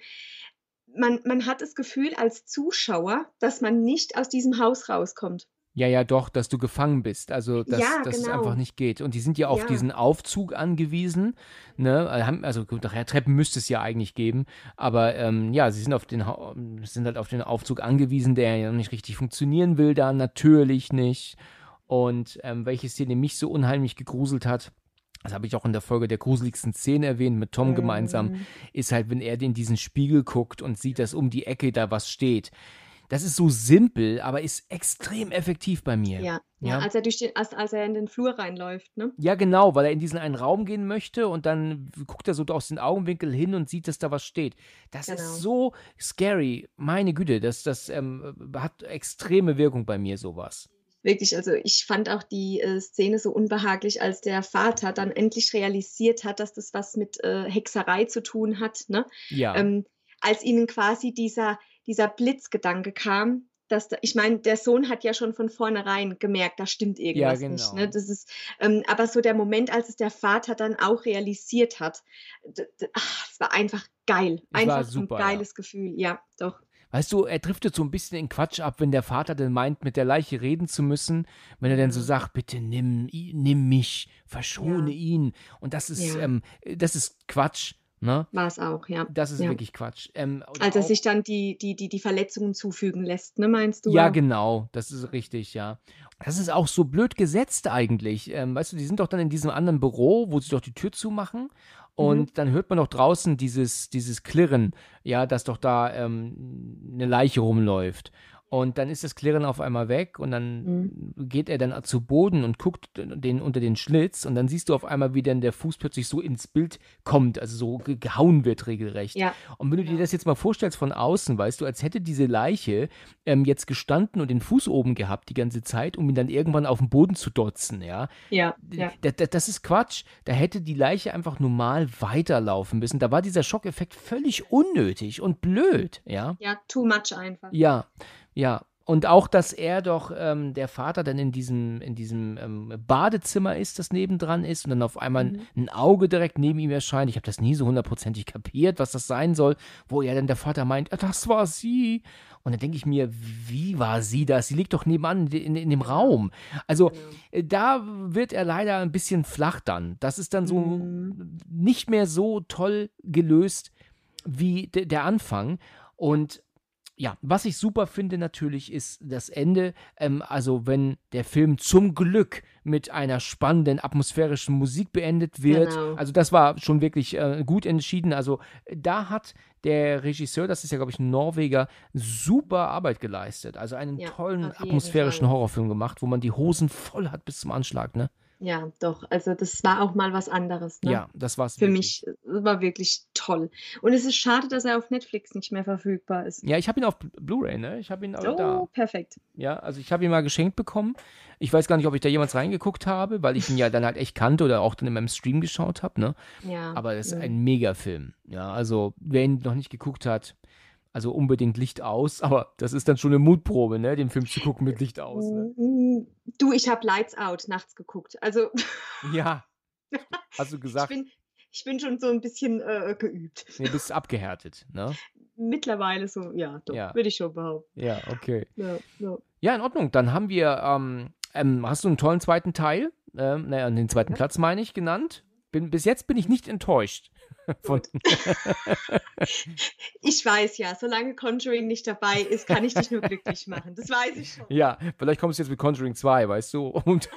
man, man hat das Gefühl als Zuschauer, dass man nicht aus diesem Haus rauskommt ja, ja, doch, dass du gefangen bist. Also, dass, ja, dass genau. es einfach nicht geht. Und die sind ja auf ja. diesen Aufzug angewiesen. Ne? Äh, also, nachher Treppen müsste es ja eigentlich geben. Aber ähm, ja, sie sind, auf den, sind halt auf den Aufzug angewiesen, der ja noch nicht richtig funktionieren will, da natürlich nicht. Und ähm, welche Szene mich so unheimlich gegruselt hat, das habe ich auch in der Folge der gruseligsten Szene erwähnt, mit Tom mhm. gemeinsam, ist halt, wenn er in diesen Spiegel guckt und sieht, dass um die Ecke da was steht. Das ist so simpel, aber ist extrem effektiv bei mir. Ja, ja. ja als, er durch den, als, als er in den Flur reinläuft, ne? Ja, genau, weil er in diesen einen Raum gehen möchte und dann guckt er so aus den Augenwinkel hin und sieht, dass da was steht. Das genau. ist so scary. Meine Güte, das, das ähm, hat extreme Wirkung bei mir, sowas wirklich, also ich fand auch die äh, Szene so unbehaglich, als der Vater dann endlich realisiert hat, dass das was mit äh, Hexerei zu tun hat. Ne? Ja. Ähm, als ihnen quasi dieser dieser Blitzgedanke kam, dass da, ich meine, der Sohn hat ja schon von vornherein gemerkt, da stimmt irgendwas ja, genau. nicht. Ne? Das ist, ähm, aber so der Moment, als es der Vater dann auch realisiert hat, ach, war einfach geil. Das einfach super, ein geiles ja. Gefühl, ja, doch. Weißt du, er driftet so ein bisschen in Quatsch ab, wenn der Vater denn meint, mit der Leiche reden zu müssen, wenn er dann so mhm. sagt, bitte nimm, nimm mich, verschone ja. ihn. Und das ist, ähm, das ist Quatsch Ne? War es auch, ja. Das ist ja. wirklich Quatsch. Ähm, also, dass sich dann die, die, die, die Verletzungen zufügen lässt, ne, meinst du? Ja, genau, das ist richtig, ja. Das ist auch so blöd gesetzt eigentlich. Ähm, weißt du, die sind doch dann in diesem anderen Büro, wo sie doch die Tür zumachen. Mhm. Und mhm. dann hört man doch draußen dieses, dieses Klirren, ja, dass doch da ähm, eine Leiche rumläuft. Und dann ist das Klirren auf einmal weg und dann mhm. geht er dann zu Boden und guckt den unter den Schlitz und dann siehst du auf einmal, wie dann der Fuß plötzlich so ins Bild kommt, also so gehauen wird regelrecht. Ja. Und wenn du dir das jetzt mal vorstellst von außen, weißt du, als hätte diese Leiche ähm, jetzt gestanden und den Fuß oben gehabt die ganze Zeit, um ihn dann irgendwann auf den Boden zu dotzen, ja. Ja. ja. Da, das ist Quatsch. Da hätte die Leiche einfach normal weiterlaufen müssen. Da war dieser Schockeffekt völlig unnötig und blöd, ja. Ja, too much einfach. Ja. Ja, und auch, dass er doch ähm, der Vater dann in diesem, in diesem ähm, Badezimmer ist, das nebendran ist und dann auf einmal mhm. ein Auge direkt neben ihm erscheint. Ich habe das nie so hundertprozentig kapiert, was das sein soll, wo er dann der Vater meint, ah, das war sie. Und dann denke ich mir, wie war sie das? Sie liegt doch nebenan in, in dem Raum. Also mhm. da wird er leider ein bisschen flach dann. Das ist dann so mhm. nicht mehr so toll gelöst wie der Anfang. Und ja, was ich super finde natürlich ist das Ende. Ähm, also wenn der Film zum Glück mit einer spannenden atmosphärischen Musik beendet wird. Genau. Also das war schon wirklich äh, gut entschieden. Also da hat der Regisseur, das ist ja glaube ich ein Norweger, super Arbeit geleistet. Also einen ja, tollen atmosphärischen Fall. Horrorfilm gemacht, wo man die Hosen voll hat bis zum Anschlag. Ne? Ja, doch. Also das war auch mal was anderes. Ne? Ja, das war es. Für wirklich. mich war wirklich toll. Und es ist schade, dass er auf Netflix nicht mehr verfügbar ist. Ja, ich habe ihn auf Blu-ray, ne? Ich habe ihn auch also oh, da. Oh, perfekt. Ja, also ich habe ihn mal geschenkt bekommen. Ich weiß gar nicht, ob ich da jemals reingeguckt habe, weil ich ihn ja dann halt echt kannte oder auch dann in meinem Stream geschaut habe, ne? Ja. Aber das ist ja. ein Mega-Film. Ja, also wer ihn noch nicht geguckt hat, also unbedingt Licht aus, aber das ist dann schon eine Mutprobe, ne? den Film zu gucken mit Licht aus. Ne? Du, ich habe Lights Out nachts geguckt. Also. Ja. Hast du gesagt? Ich bin, ich bin schon so ein bisschen äh, geübt. du bist abgehärtet, ne? Mittlerweile so, ja, doch, ja. würde ich schon behaupten. Ja, okay. Ja, ja. ja in Ordnung. Dann haben wir, ähm, ähm, hast du einen tollen zweiten Teil, ähm, naja, den zweiten Platz meine ich, genannt. Bin, bis jetzt bin ich nicht enttäuscht. ich weiß ja, solange Conjuring nicht dabei ist, kann ich dich nur glücklich machen. Das weiß ich schon. Ja, vielleicht kommst du jetzt mit Conjuring 2, weißt du? Und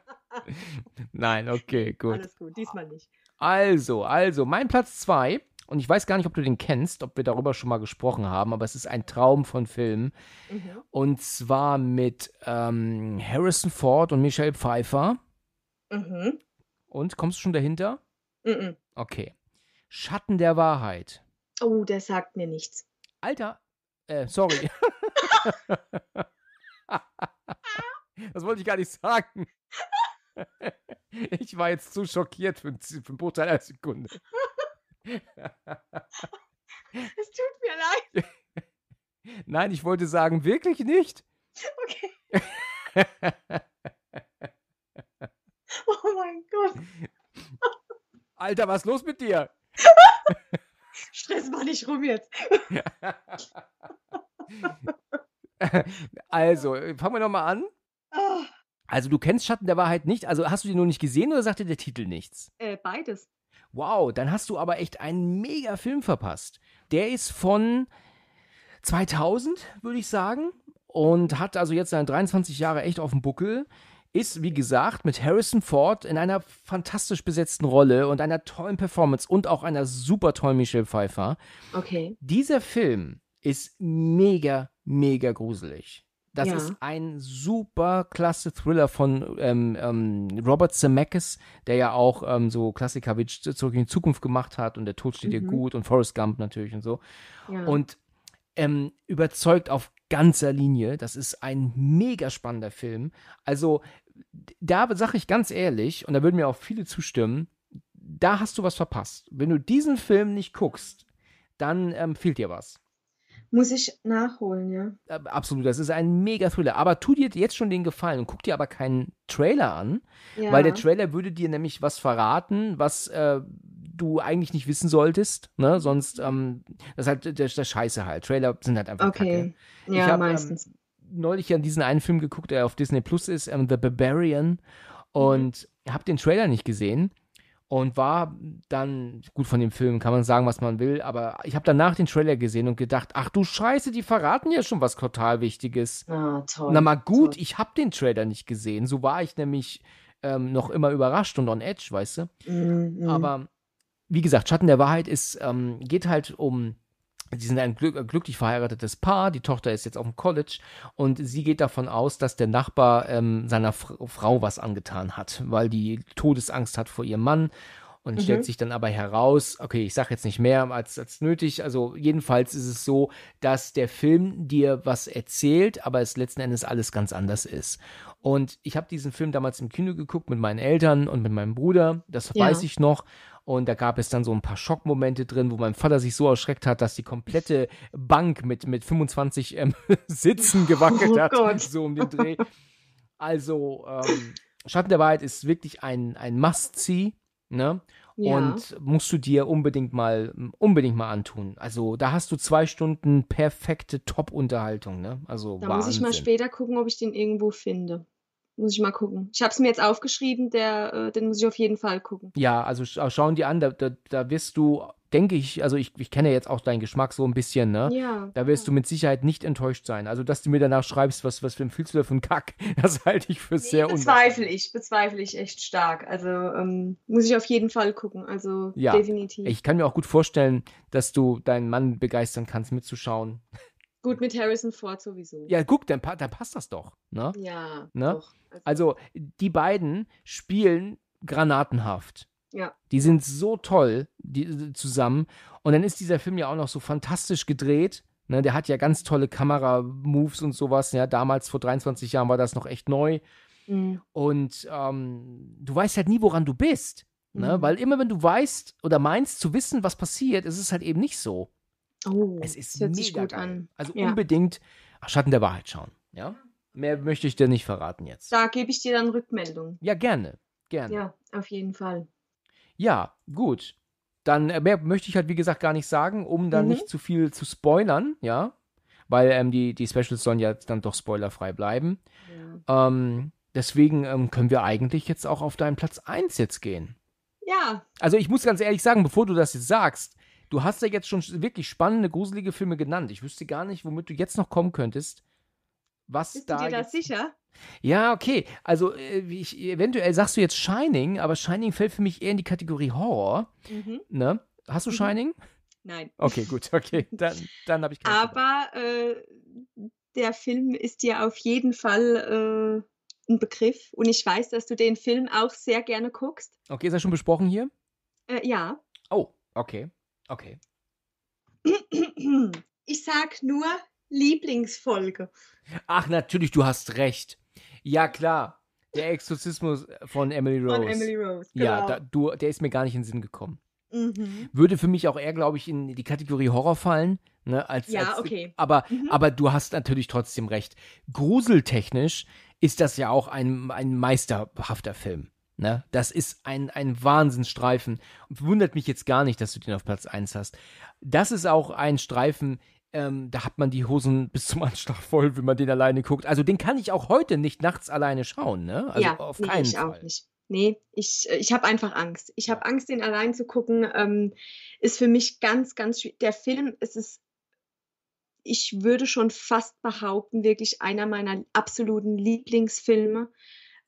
Nein, okay, gut. Alles gut, diesmal nicht. Also, also, mein Platz 2, und ich weiß gar nicht, ob du den kennst, ob wir darüber schon mal gesprochen haben, aber es ist ein Traum von Filmen. Mhm. Und zwar mit ähm, Harrison Ford und Michelle Pfeiffer. Mhm. Und kommst du schon dahinter? Mhm. Okay. Schatten der Wahrheit. Oh, der sagt mir nichts. Alter, äh, sorry. das wollte ich gar nicht sagen. Ich war jetzt zu schockiert für, für einen Bruchteil einer Sekunde. Es tut mir leid. Nein, ich wollte sagen, wirklich nicht. Okay. oh mein Gott. Alter, was ist los mit dir? Stress mal nicht rum jetzt. also, fangen wir nochmal an. Ah. Also, du kennst Schatten der Wahrheit nicht. Also, hast du den nur nicht gesehen oder sagte der Titel nichts? Äh, beides. Wow, dann hast du aber echt einen mega Film verpasst. Der ist von 2000, würde ich sagen. Und hat also jetzt seine 23 Jahre echt auf dem Buckel ist, wie gesagt, mit Harrison Ford in einer fantastisch besetzten Rolle und einer tollen Performance und auch einer super tollen Michelle Pfeiffer. Okay. Dieser Film ist mega, mega gruselig. Das ja. ist ein super klasse Thriller von ähm, ähm, Robert Zemeckis, der ja auch ähm, so Klassiker wie Zurück in die Zukunft gemacht hat und Der Tod steht mhm. dir gut und Forrest Gump natürlich und so. Ja. Und ähm, überzeugt auf ganzer Linie. Das ist ein mega spannender Film. Also da sage ich ganz ehrlich, und da würden mir auch viele zustimmen, da hast du was verpasst. Wenn du diesen Film nicht guckst, dann ähm, fehlt dir was. Muss ich nachholen, ja. Äh, absolut, das ist ein mega Thriller. Aber tu dir jetzt schon den Gefallen und guck dir aber keinen Trailer an, ja. weil der Trailer würde dir nämlich was verraten, was äh, du eigentlich nicht wissen solltest. Ne? Sonst, ähm, das ist halt der, der Scheiße halt. Trailer sind halt einfach okay. Kacke. Ja, hab, ähm, meistens. Ähm, neulich an diesen einen Film geguckt, der auf Disney Plus ist, um, ähm, The Barbarian. Und mhm. habe den Trailer nicht gesehen und war dann, gut, von dem Film kann man sagen, was man will, aber ich habe danach den Trailer gesehen und gedacht, ach du Scheiße, die verraten ja schon was total Wichtiges. Ah, toll, Na mal gut, toll. ich habe den Trailer nicht gesehen. So war ich nämlich ähm, noch immer überrascht und on edge, weißt du. Mhm. mhm. Aber wie gesagt, Schatten der Wahrheit ist, ähm, geht halt um Sie sind ein äh, glücklich verheiratetes Paar, die Tochter ist jetzt auf dem College und sie geht davon aus, dass der Nachbar ähm, seiner Frau was angetan hat, weil die Todesangst hat vor ihrem Mann und mhm. stellt sich dann aber heraus, okay, ich sage jetzt nicht mehr als, als nötig, also jedenfalls ist es so, dass der Film dir was erzählt, aber es letzten Endes alles ganz anders ist. Und ich habe diesen Film damals im Kino geguckt mit meinen Eltern und mit meinem Bruder, das ja. weiß ich noch. Und da gab es dann so ein paar Schockmomente drin, wo mein Vater sich so erschreckt hat, dass die komplette Bank mit, mit 25 ähm, Sitzen oh gewackelt oh hat. Gott. So um den Dreh. Also, ähm, Schatten der Wahrheit ist wirklich ein, ein Must-See. Ne? Ja. Und musst du dir unbedingt mal, unbedingt mal antun. Also da hast du zwei Stunden perfekte Top-Unterhaltung, ne? Also da Wahnsinn. muss ich mal später gucken, ob ich den irgendwo finde. Muss ich mal gucken. Ich habe es mir jetzt aufgeschrieben, der, äh, den muss ich auf jeden Fall gucken. Ja, also scha äh, schauen die an, da, da, da wirst du, denke ich, also ich, ich kenne jetzt auch deinen Geschmack so ein bisschen, ne? Ja. Da wirst ja. du mit Sicherheit nicht enttäuscht sein. Also, dass du mir danach schreibst, was, was für ein Fühlst du davon Kack, das halte ich für nee, sehr Bezweifle ich, bezweifle ich echt stark. Also ähm, muss ich auf jeden Fall gucken. Also ja. definitiv. Ich kann mir auch gut vorstellen, dass du deinen Mann begeistern kannst, mitzuschauen. Gut, mit Harrison Ford sowieso. Ja, guck, dann, dann passt das doch. Ne? Ja. Ne? Doch. Also, also, die beiden spielen granatenhaft. Ja. Die sind so toll die, äh, zusammen. Und dann ist dieser Film ja auch noch so fantastisch gedreht. Ne, der hat ja ganz tolle Kameramoves und sowas. Ja, damals vor 23 Jahren war das noch echt neu. Mhm. Und ähm, du weißt halt nie, woran du bist. Ne? Mhm. Weil immer, wenn du weißt oder meinst zu wissen, was passiert, ist es halt eben nicht so. Oh, es ist hört mega gut geil. an. Also ja. unbedingt Schatten der Wahrheit schauen. Ja? Mehr möchte ich dir nicht verraten jetzt. Da gebe ich dir dann Rückmeldung. Ja, gerne. Gerne. Ja, auf jeden Fall. Ja, gut. Dann äh, mehr möchte ich halt, wie gesagt, gar nicht sagen, um dann mhm. nicht zu viel zu spoilern, ja. Weil ähm, die, die Specials sollen ja dann doch spoilerfrei bleiben. Ja. Ähm, deswegen ähm, können wir eigentlich jetzt auch auf deinen Platz 1 jetzt gehen. Ja. Also ich muss ganz ehrlich sagen, bevor du das jetzt sagst, Du hast ja jetzt schon wirklich spannende, gruselige Filme genannt. Ich wüsste gar nicht, womit du jetzt noch kommen könntest. Was Bist da du dir da sicher? Ja, okay. Also äh, ich, eventuell sagst du jetzt Shining, aber Shining fällt für mich eher in die Kategorie Horror. Mhm. Ne? Hast du mhm. Shining? Nein. Okay, gut, okay. Dann, dann habe ich keine Aber äh, der Film ist dir ja auf jeden Fall äh, ein Begriff und ich weiß, dass du den Film auch sehr gerne guckst. Okay, ist er schon besprochen hier? Äh, ja. Oh, okay. Okay. Ich sag nur Lieblingsfolge. Ach, natürlich, du hast recht. Ja, klar. Der Exorzismus von Emily Rose. Von Emily Rose, genau. Ja, da, du, der ist mir gar nicht in den Sinn gekommen. Mhm. Würde für mich auch eher, glaube ich, in die Kategorie Horror fallen. Ne, als, ja, als, okay. Aber, mhm. aber du hast natürlich trotzdem recht. Gruseltechnisch ist das ja auch ein, ein meisterhafter Film. Ne? Das ist ein, ein Wahnsinnsstreifen. wundert mich jetzt gar nicht, dass du den auf Platz 1 hast. Das ist auch ein Streifen, ähm, da hat man die Hosen bis zum Anschlag voll, wenn man den alleine guckt. Also den kann ich auch heute nicht nachts alleine schauen, ne? Also ja, auf keinen nee, ich Fall. auch nicht. Nee, ich, ich habe einfach Angst. Ich habe Angst, den allein zu gucken. Ähm, ist für mich ganz, ganz schwierig. Der Film, es ist, ich würde schon fast behaupten, wirklich einer meiner absoluten Lieblingsfilme.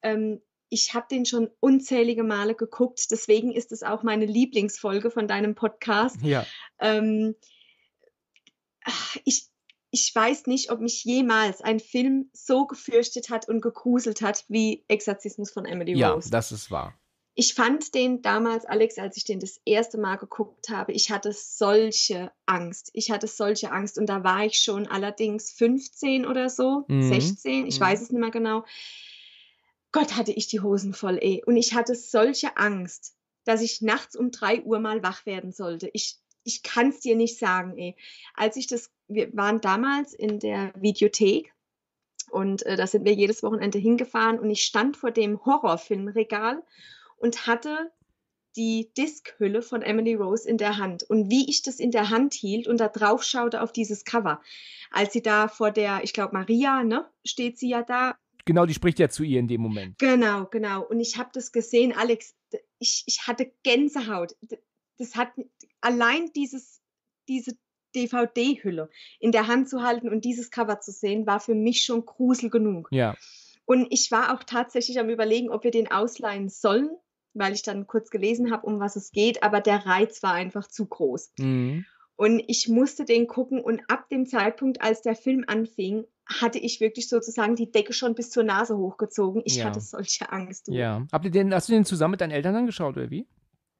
Ähm, ich habe den schon unzählige Male geguckt, deswegen ist es auch meine Lieblingsfolge von deinem Podcast. Ja. Ähm, ich, ich weiß nicht, ob mich jemals ein Film so gefürchtet hat und gegruselt hat wie Exorzismus von Emily ja, Rose. Ja, das ist wahr. Ich fand den damals, Alex, als ich den das erste Mal geguckt habe, ich hatte solche Angst. Ich hatte solche Angst und da war ich schon allerdings 15 oder so, mhm. 16, ich mhm. weiß es nicht mehr genau. Gott hatte ich die Hosen voll, ey. Und ich hatte solche Angst, dass ich nachts um drei Uhr mal wach werden sollte. Ich, ich kann es dir nicht sagen, ey. Als ich das, wir waren damals in der Videothek und äh, da sind wir jedes Wochenende hingefahren und ich stand vor dem Horrorfilmregal und hatte die Diskhülle von Emily Rose in der Hand und wie ich das in der Hand hielt und da drauf schaute auf dieses Cover. Als sie da vor der, ich glaube Maria, ne, steht sie ja da Genau, die spricht ja zu ihr in dem Moment. Genau, genau. Und ich habe das gesehen, Alex. Ich, ich hatte Gänsehaut. Das hat allein dieses, diese DVD-Hülle in der Hand zu halten und dieses Cover zu sehen, war für mich schon Grusel genug. Ja. Und ich war auch tatsächlich am Überlegen, ob wir den ausleihen sollen, weil ich dann kurz gelesen habe, um was es geht, aber der Reiz war einfach zu groß. Mhm. Und ich musste den gucken und ab dem Zeitpunkt, als der Film anfing, hatte ich wirklich sozusagen die Decke schon bis zur Nase hochgezogen. Ich ja. hatte solche Angst. Du. Ja. Habt ihr den, hast du den zusammen mit deinen Eltern angeschaut oder wie?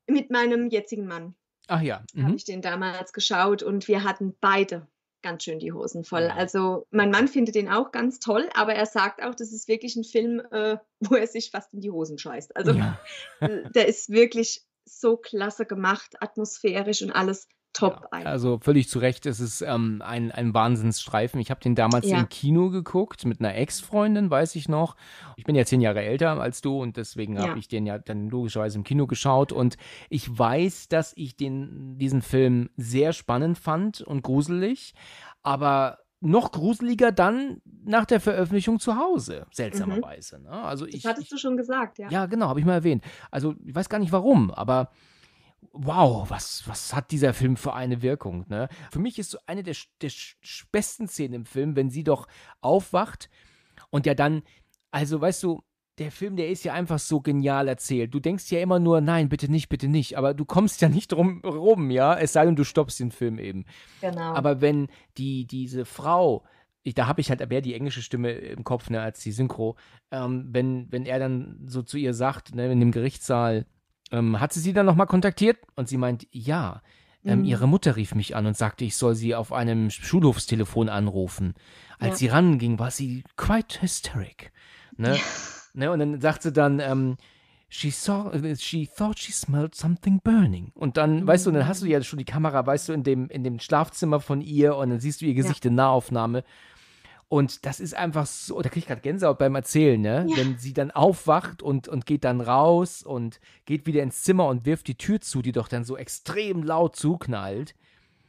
Mit meinem jetzigen Mann. Ach ja. Mhm. Habe ich den damals geschaut und wir hatten beide ganz schön die Hosen voll. Ja. Also mein Mann findet den auch ganz toll, aber er sagt auch, das ist wirklich ein Film, äh, wo er sich fast in die Hosen scheißt. Also ja. der ist wirklich so klasse gemacht, atmosphärisch und alles top ja, ein. Also völlig zu Recht, es ist ähm, ein, ein Wahnsinnsstreifen. Ich habe den damals ja. im Kino geguckt mit einer Ex-Freundin, weiß ich noch. Ich bin ja zehn Jahre älter als du und deswegen ja. habe ich den ja dann logischerweise im Kino geschaut. Und ich weiß, dass ich den, diesen Film sehr spannend fand und gruselig, aber noch gruseliger dann nach der Veröffentlichung zu Hause, seltsamerweise. Mhm. Ne? Also ich, das hattest du schon gesagt, ja. Ja, genau, habe ich mal erwähnt. Also ich weiß gar nicht warum, aber wow, was, was hat dieser Film für eine Wirkung? Ne? Für mich ist so eine der, der besten Szenen im Film, wenn sie doch aufwacht und ja dann, also weißt du, der Film, der ist ja einfach so genial erzählt. Du denkst ja immer nur, nein, bitte nicht, bitte nicht. Aber du kommst ja nicht drum rum, ja. Es sei denn, du stoppst den Film eben. Genau. Aber wenn die, diese Frau, ich, da habe ich halt mehr die englische Stimme im Kopf, ne, als die Synchro, ähm, wenn, wenn er dann so zu ihr sagt, ne, in dem Gerichtssaal, ähm, hatte sie dann nochmal kontaktiert und sie meint, ja. Ähm, mhm. Ihre Mutter rief mich an und sagte, ich soll sie auf einem Schulhofstelefon anrufen. Als ja. sie ranging, war sie quite hysteric. Ne? Ja. Ne? Und dann sagt sie dann, ähm, she, saw, she thought she smelled something burning. Und dann, mhm. weißt du, dann hast du ja schon die Kamera, weißt du, in dem, in dem Schlafzimmer von ihr und dann siehst du ihr Gesicht ja. in Nahaufnahme. Und das ist einfach so, da kriege ich gerade Gänsehaut beim Erzählen, ne? Ja. Wenn sie dann aufwacht und, und geht dann raus und geht wieder ins Zimmer und wirft die Tür zu, die doch dann so extrem laut zuknallt.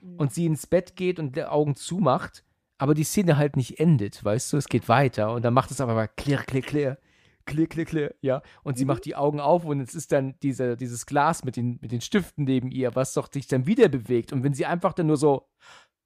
Mhm. Und sie ins Bett geht und die Augen zumacht, aber die Szene halt nicht endet, weißt du? Es geht weiter und dann macht es aber mal klirr, klirr, klirr klirr, klirr, klirr, ja. Und sie mhm. macht die Augen auf und es ist dann diese, dieses Glas mit den, mit den Stiften neben ihr, was doch sich dann wieder bewegt. Und wenn sie einfach dann nur so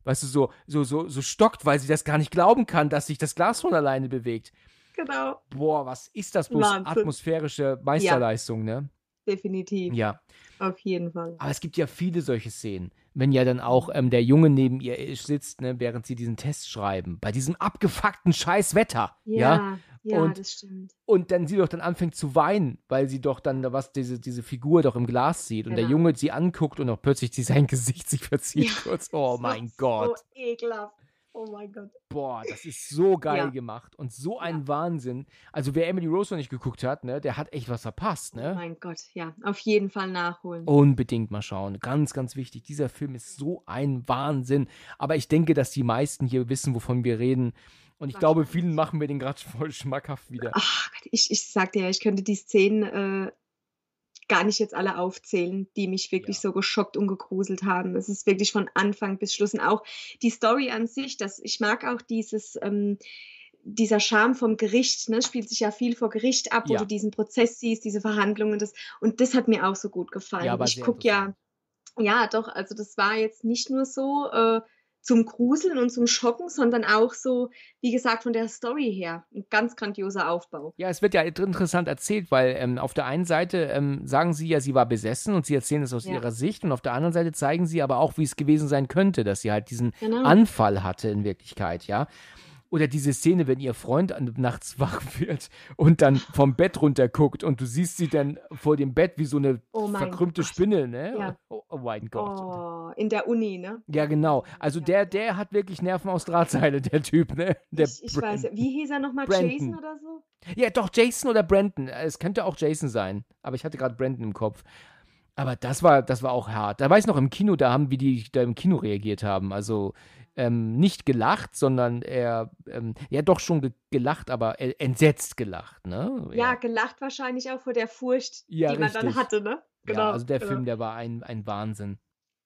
weißt du, so, so, so, so stockt, weil sie das gar nicht glauben kann, dass sich das Glas von alleine bewegt. Genau. Boah, was ist das bloß Wahnsinn. atmosphärische Meisterleistung, ja. ne? definitiv. Ja. Auf jeden Fall. Aber es gibt ja viele solche Szenen, wenn ja dann auch ähm, der Junge neben ihr sitzt, ne, während sie diesen Test schreiben, bei diesem abgefuckten Scheißwetter. Ja, ja, und, das stimmt. Und dann sie doch dann anfängt zu weinen, weil sie doch dann was, diese, diese Figur doch im Glas sieht und genau. der Junge sie anguckt und auch plötzlich sein Gesicht sich verzieht ja, kurz. Oh mein Gott. So ekelhaft. Oh mein Gott. Boah, das ist so geil ja. gemacht und so ein ja. Wahnsinn. Also wer Emily Rose noch nicht geguckt hat, ne, der hat echt was verpasst, ne? Oh mein Gott, ja, auf jeden Fall nachholen. Unbedingt mal schauen. Ganz, ganz wichtig. Dieser Film ist so ein Wahnsinn. Aber ich denke, dass die meisten hier wissen, wovon wir reden. Und ich glaube, vielen machen wir den gerade voll schmackhaft wieder. Ach Gott, ich, ich sag dir, ich könnte die Szenen äh, gar nicht jetzt alle aufzählen, die mich wirklich ja. so geschockt und gegruselt haben. Es ist wirklich von Anfang bis Schluss. Und auch die Story an sich, dass ich mag auch dieses. Ähm, dieser Charme vom Gericht, ne, spielt sich ja viel vor Gericht ab, wo du diesen Prozess siehst, diese Verhandlungen, das, und das hat mir auch so gut gefallen. Ja, aber ich gucke ja, ja, doch, also das war jetzt nicht nur so, äh, zum Gruseln und zum Schocken, sondern auch so, wie gesagt, von der Story her. Ein ganz grandioser Aufbau. Ja, es wird ja interessant erzählt, weil ähm, auf der einen Seite ähm, sagen sie ja, sie war besessen und sie erzählen es aus ja. ihrer Sicht und auf der anderen Seite zeigen sie aber auch, wie es gewesen sein könnte, dass sie halt diesen genau. Anfall hatte in Wirklichkeit, ja. Oder diese Szene, wenn ihr Freund nachts wach wird und dann vom Bett runter guckt und du siehst sie dann vor dem Bett wie so eine oh verkrümmte Gott. Spinne, ne? Ja. Oh, oh, oh mein Gott. Oh, in der Uni, ne? Ja, genau. Also ja. der, der hat wirklich Nerven aus Drahtseile, der Typ, ne? Der ich, ich weiß, wie hieß er nochmal? Jason oder so? Ja, doch, Jason oder Brandon. Es könnte auch Jason sein, aber ich hatte gerade Brandon im Kopf. Aber das war, das war auch hart. Da weiß ich noch im Kino, da haben, wie die da im Kino reagiert haben. Also ähm, nicht gelacht, sondern er, ähm, ja doch schon ge gelacht, aber entsetzt gelacht, ne? Ja. ja. gelacht wahrscheinlich auch vor der Furcht, ja, die richtig. man dann hatte, ne? Genau, ja, also der genau. Film, der war ein, ein Wahnsinn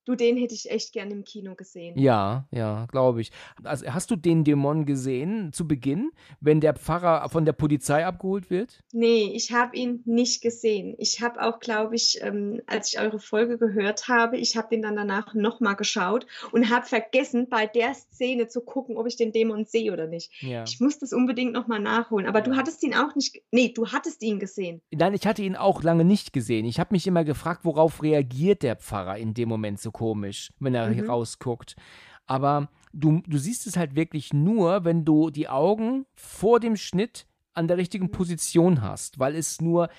du, den hätte ich echt gerne im Kino gesehen. Ja, ja, glaube ich. Also hast du den Dämon gesehen zu Beginn, wenn der Pfarrer von der Polizei abgeholt wird? Nee, ich habe ihn nicht gesehen. Ich habe auch, glaube ich, ähm, als ich eure Folge gehört habe, ich habe den dann danach nochmal geschaut und habe vergessen, bei der Szene zu gucken, ob ich den Dämon sehe oder nicht. Ja. Ich muss das unbedingt nochmal nachholen. Aber ja. du hattest ihn auch nicht. Nee, du hattest ihn gesehen. Nein, ich hatte ihn auch lange nicht gesehen. Ich habe mich immer gefragt, worauf reagiert der Pfarrer in dem Moment so komisch, wenn er mhm. rausguckt. Aber du, du siehst es halt wirklich nur, wenn du die Augen vor dem Schnitt an der richtigen Position hast, weil es nur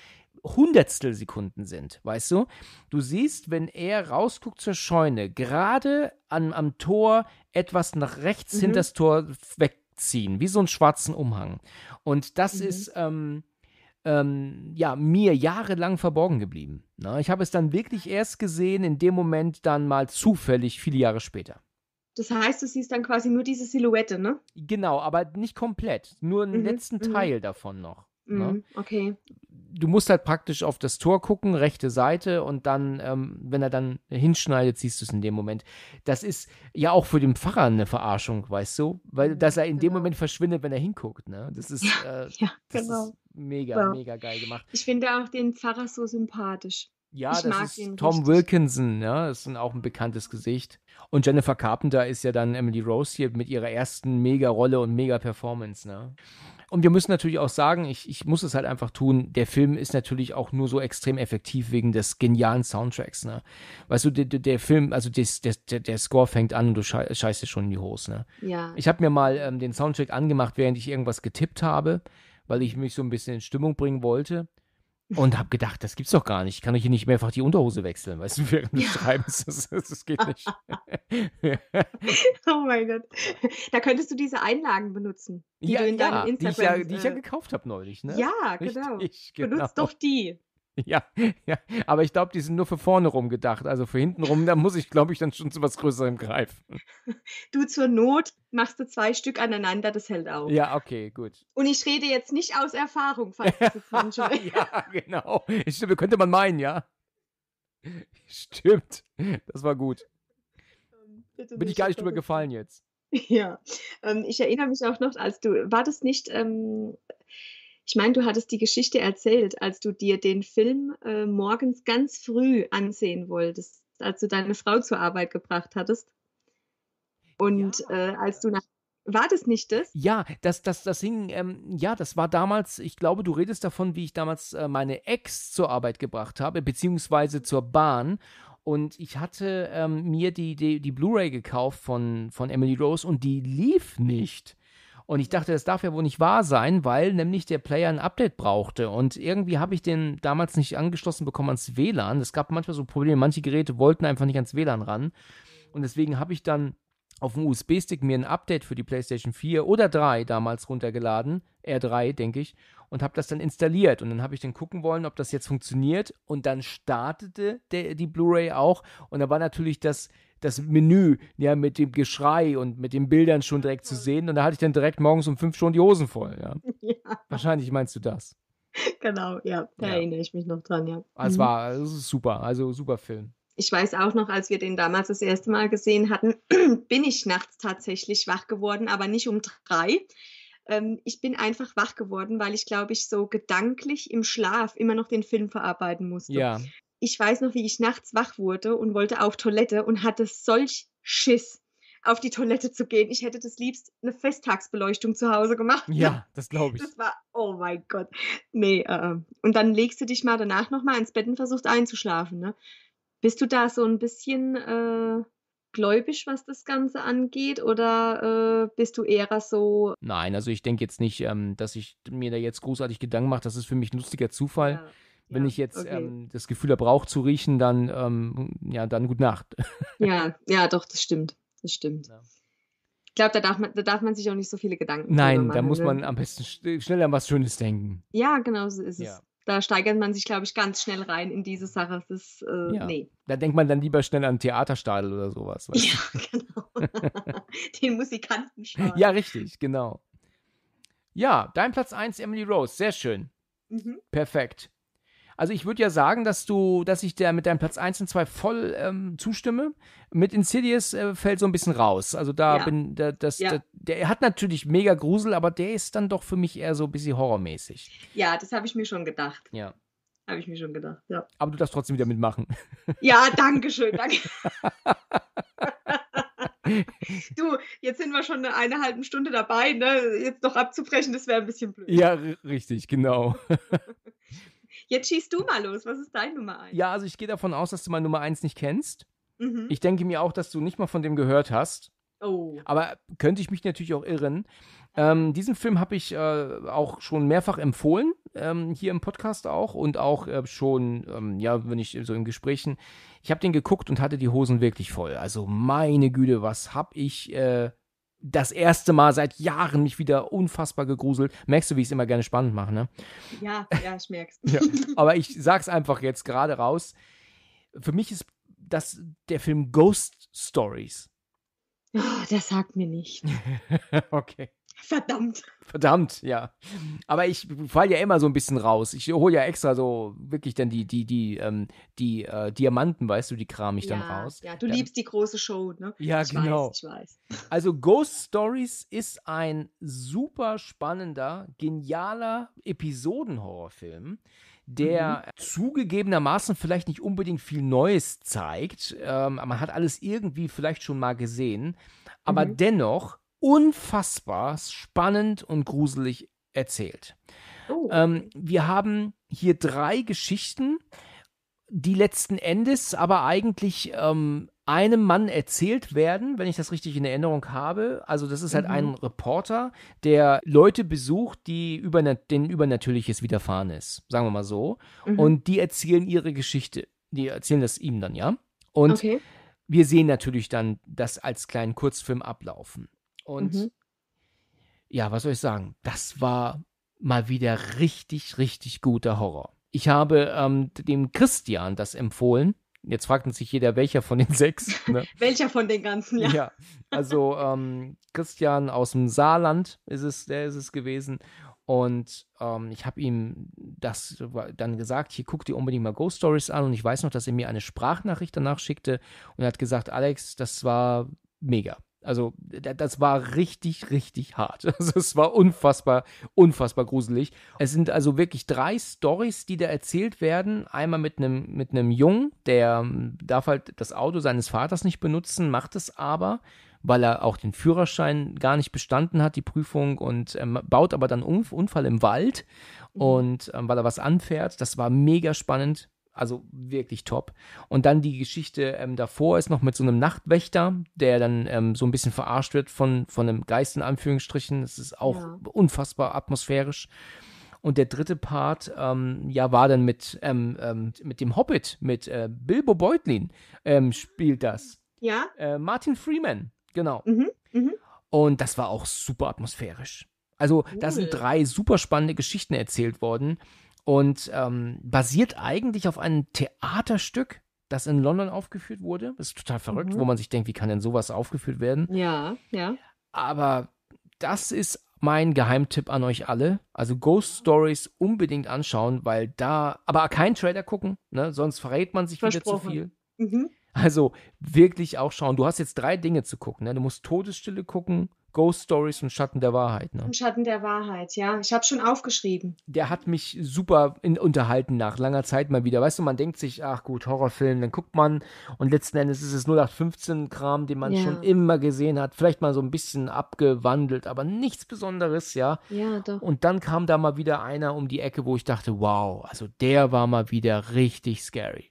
Hundertstel Sekunden sind, weißt du? Du siehst, wenn er rausguckt zur Scheune, gerade an, am Tor etwas nach rechts mhm. hinter das Tor wegziehen, wie so einen schwarzen Umhang. Und das mhm. ist, ähm, ähm, ja, mir jahrelang verborgen geblieben. Na, ich habe es dann wirklich erst gesehen, in dem Moment dann mal zufällig, viele Jahre später. Das heißt, du siehst dann quasi nur diese Silhouette, ne? Genau, aber nicht komplett. Nur einen mhm, letzten mhm. Teil davon noch. Ne? Mhm, okay du musst halt praktisch auf das Tor gucken, rechte Seite, und dann, ähm, wenn er dann hinschneidet, siehst du es in dem Moment. Das ist ja auch für den Pfarrer eine Verarschung, weißt du? Weil, dass er in genau. dem Moment verschwindet, wenn er hinguckt, ne? Das ist, ja, äh, ja, das genau. ist mega, ja. mega geil gemacht. Ich finde auch den Pfarrer so sympathisch. Ja, ich das ist Tom richtig. Wilkinson, ja, das ist auch ein bekanntes Gesicht. Und Jennifer Carpenter ist ja dann Emily Rose hier mit ihrer ersten Mega-Rolle und Mega-Performance, ne? Und wir müssen natürlich auch sagen, ich, ich muss es halt einfach tun, der Film ist natürlich auch nur so extrem effektiv wegen des genialen Soundtracks, ne? Weißt du, der, der Film, also des, der, der Score fängt an und du scheißt scheiße schon in die Hose, ne? Ja. Ich habe mir mal ähm, den Soundtrack angemacht, während ich irgendwas getippt habe, weil ich mich so ein bisschen in Stimmung bringen wollte und habe gedacht, das gibt's doch gar nicht. Ich kann doch hier nicht mehrfach die Unterhose wechseln, weißt du, während du ja. schreibst. Das, das, geht nicht. oh mein Gott. Da könntest du diese Einlagen benutzen, die ja, du in ja, deinem Instagram... Die ich ja, die ich äh, ja gekauft habe neulich, ne? Ja, genau. Richtig, genau. Benutzt doch die. Ja, ja, aber ich glaube, die sind nur für vorne rum gedacht. Also für hinten rum, da muss ich, glaube ich, dann schon zu was Größerem greifen. Du zur Not machst du zwei Stück aneinander, das hält auch. Ja, okay, gut. Und ich rede jetzt nicht aus Erfahrung, falls das jetzt manchmal. ja, genau. Stimmt, könnte man meinen, ja. Stimmt. Das war gut. Ähm, bitte Bin ich gar nicht drüber gefallen jetzt. Ja, ähm, ich erinnere mich auch noch, als du, war das nicht ähm, ich meine, du hattest die Geschichte erzählt, als du dir den Film äh, morgens ganz früh ansehen wolltest, als du deine Frau zur Arbeit gebracht hattest. Und ja. äh, als du nach war das nicht das? Ja, das, das, das hing, ähm, ja, das war damals, ich glaube, du redest davon, wie ich damals äh, meine Ex zur Arbeit gebracht habe, beziehungsweise zur Bahn. Und ich hatte ähm, mir die, die, die Blu-ray gekauft von, von Emily Rose und die lief nicht. Und ich dachte, das darf ja wohl nicht wahr sein, weil nämlich der Player ein Update brauchte. Und irgendwie habe ich den damals nicht angeschlossen bekommen ans WLAN. Es gab manchmal so Probleme, manche Geräte wollten einfach nicht ans WLAN ran. Und deswegen habe ich dann auf dem USB-Stick mir ein Update für die PlayStation 4 oder 3 damals runtergeladen, R3, denke ich, und habe das dann installiert. Und dann habe ich dann gucken wollen, ob das jetzt funktioniert. Und dann startete der, die Blu-ray auch. Und da war natürlich das das Menü ja mit dem Geschrei und mit den Bildern schon direkt zu sehen. Und da hatte ich dann direkt morgens um fünf schon die Hosen voll. Ja. ja. Wahrscheinlich meinst du das. Genau, ja, da ja. erinnere ich mich noch dran, ja. Ah, es mhm. war es ist super, also super Film. Ich weiß auch noch, als wir den damals das erste Mal gesehen hatten, bin ich nachts tatsächlich wach geworden, aber nicht um drei, ähm, ich bin einfach wach geworden, weil ich, glaube ich, so gedanklich im Schlaf immer noch den Film verarbeiten musste. Ja ich weiß noch, wie ich nachts wach wurde und wollte auf Toilette und hatte solch Schiss, auf die Toilette zu gehen. Ich hätte das liebst eine Festtagsbeleuchtung zu Hause gemacht. Ja, das glaube ich. Das war, oh mein Gott. Nee, äh, und dann legst du dich mal danach nochmal ins Bett und versuchst einzuschlafen. Ne? Bist du da so ein bisschen äh, gläubig, was das Ganze angeht? Oder äh, bist du eher so. Nein, also ich denke jetzt nicht, ähm, dass ich mir da jetzt großartig Gedanken mache. Das ist für mich ein lustiger Zufall. Ja wenn ich jetzt okay. ähm, das Gefühl habe, Rauch zu riechen, dann, ähm, ja, dann gute Nacht. Ja, ja, doch, das stimmt. Das stimmt. Ja. Ich glaube, da, darf man, da darf man sich auch nicht so viele Gedanken Nein, machen. da muss ne? man am besten schnell an was Schönes denken. Ja, genau so ist ja. es. Da steigert man sich, glaube ich, ganz schnell rein in diese Sache. Das ist, äh, ja. nee. Da denkt man dann lieber schnell an Theaterstadel oder sowas. ja, genau. Den Musikantenstadel. Ja, richtig, genau. Ja, dein Platz 1, Emily Rose. Sehr schön. Mhm. Perfekt. Also ich würde ja sagen, dass du, dass ich der mit deinem Platz 1 und 2 voll ähm, zustimme. Mit Insidious äh, fällt so ein bisschen raus. Also da ja. bin, da, das, ja. da, der hat natürlich mega Grusel, aber der ist dann doch für mich eher so ein bisschen horrormäßig. Ja, das habe ich mir schon gedacht. Ja. Habe ich mir schon gedacht, ja. Aber du darfst trotzdem wieder mitmachen. Ja, danke schön, danke. du, jetzt sind wir schon eine, eine halbe Stunde dabei, ne? Jetzt noch abzubrechen, das wäre ein bisschen blöd. Ja, richtig, genau. Jetzt schießt du mal los. Was ist dein Nummer 1? Ja, also ich gehe davon aus, dass du mein Nummer 1 nicht kennst. Mhm. Ich denke mir auch, dass du nicht mal von dem gehört hast. Oh. Aber könnte ich mich natürlich auch irren. Ähm, diesen Film habe ich äh, auch schon mehrfach empfohlen, ähm, hier im Podcast auch und auch äh, schon, ähm, ja, wenn ich so in Gesprächen, ich habe den geguckt und hatte die Hosen wirklich voll. Also meine Güte, was habe ich äh, das erste Mal seit Jahren mich wieder unfassbar gegruselt. Merkst du, wie ich es immer gerne spannend mache, ne? Ja, ja, ich merk's. ja. Aber ich sag's einfach jetzt gerade raus. Für mich ist das der Film Ghost Stories. Oh, das sagt mir nicht. okay. Verdammt. Verdammt, ja. Aber ich fall ja immer so ein bisschen raus. Ich hole ja extra so wirklich dann die, die, die, ähm, die äh, Diamanten, weißt du, die kram ich ja, dann raus. Ja, du dann, liebst die große Show, ne? Ja, ich genau. Weiß, ich weiß. Also Ghost Stories ist ein super spannender, genialer Episodenhorrorfilm, der mhm. zugegebenermaßen vielleicht nicht unbedingt viel Neues zeigt. Ähm, man hat alles irgendwie vielleicht schon mal gesehen. Aber mhm. dennoch unfassbar spannend und gruselig erzählt. Oh. Ähm, wir haben hier drei Geschichten, die letzten Endes aber eigentlich ähm, einem Mann erzählt werden, wenn ich das richtig in Erinnerung habe. Also das ist halt mhm. ein Reporter, der Leute besucht, die über, denen Übernatürliches widerfahren ist, sagen wir mal so. Mhm. Und die erzählen ihre Geschichte. Die erzählen das ihm dann, ja. Und okay. wir sehen natürlich dann das als kleinen Kurzfilm ablaufen. Und mhm. ja, was soll ich sagen? Das war mal wieder richtig, richtig guter Horror. Ich habe ähm, dem Christian das empfohlen. Jetzt fragt sich jeder, welcher von den sechs. Ne? welcher von den ganzen, ja. Ja, also ähm, Christian aus dem Saarland ist es, der ist es gewesen. Und ähm, ich habe ihm das dann gesagt, hier guck dir unbedingt mal Ghost Stories an. Und ich weiß noch, dass er mir eine Sprachnachricht danach schickte und er hat gesagt, Alex, das war mega. Also das war richtig, richtig hart. Also es war unfassbar, unfassbar gruselig. Es sind also wirklich drei Stories, die da erzählt werden. Einmal mit einem mit einem Jungen, der ähm, darf halt das Auto seines Vaters nicht benutzen, macht es aber, weil er auch den Führerschein gar nicht bestanden hat, die Prüfung und ähm, baut aber dann Unfall im Wald mhm. und ähm, weil er was anfährt. Das war mega spannend also wirklich top. Und dann die Geschichte ähm, davor ist noch mit so einem Nachtwächter, der dann ähm, so ein bisschen verarscht wird von, von einem Geist in Anführungsstrichen. Das ist auch ja. unfassbar atmosphärisch. Und der dritte Part, ähm, ja, war dann mit, ähm, ähm, mit dem Hobbit, mit äh, Bilbo Beutlin ähm, spielt das. Ja. Äh, Martin Freeman, genau. Mhm, mh. Und das war auch super atmosphärisch. Also, cool. da sind drei super spannende Geschichten erzählt worden und ähm, basiert eigentlich auf einem Theaterstück, das in London aufgeführt wurde. Das ist total verrückt, mhm. wo man sich denkt, wie kann denn sowas aufgeführt werden? Ja, ja. Aber das ist mein Geheimtipp an euch alle. Also Ghost Stories unbedingt anschauen, weil da, aber kein Trailer gucken, ne? sonst verrät man sich wieder zu viel. Mhm. Also wirklich auch schauen. Du hast jetzt drei Dinge zu gucken. Ne? Du musst Todesstille gucken, Ghost Stories und Schatten der Wahrheit. Ne? Und Schatten der Wahrheit, ja. Ich habe schon aufgeschrieben. Der hat mich super in, unterhalten nach langer Zeit mal wieder. Weißt du, man denkt sich, ach gut, Horrorfilm, dann guckt man und letzten Endes ist es 0815-Kram, den man ja. schon immer gesehen hat. Vielleicht mal so ein bisschen abgewandelt, aber nichts Besonderes, ja. Ja, doch. Und dann kam da mal wieder einer um die Ecke, wo ich dachte, wow, also der war mal wieder richtig scary.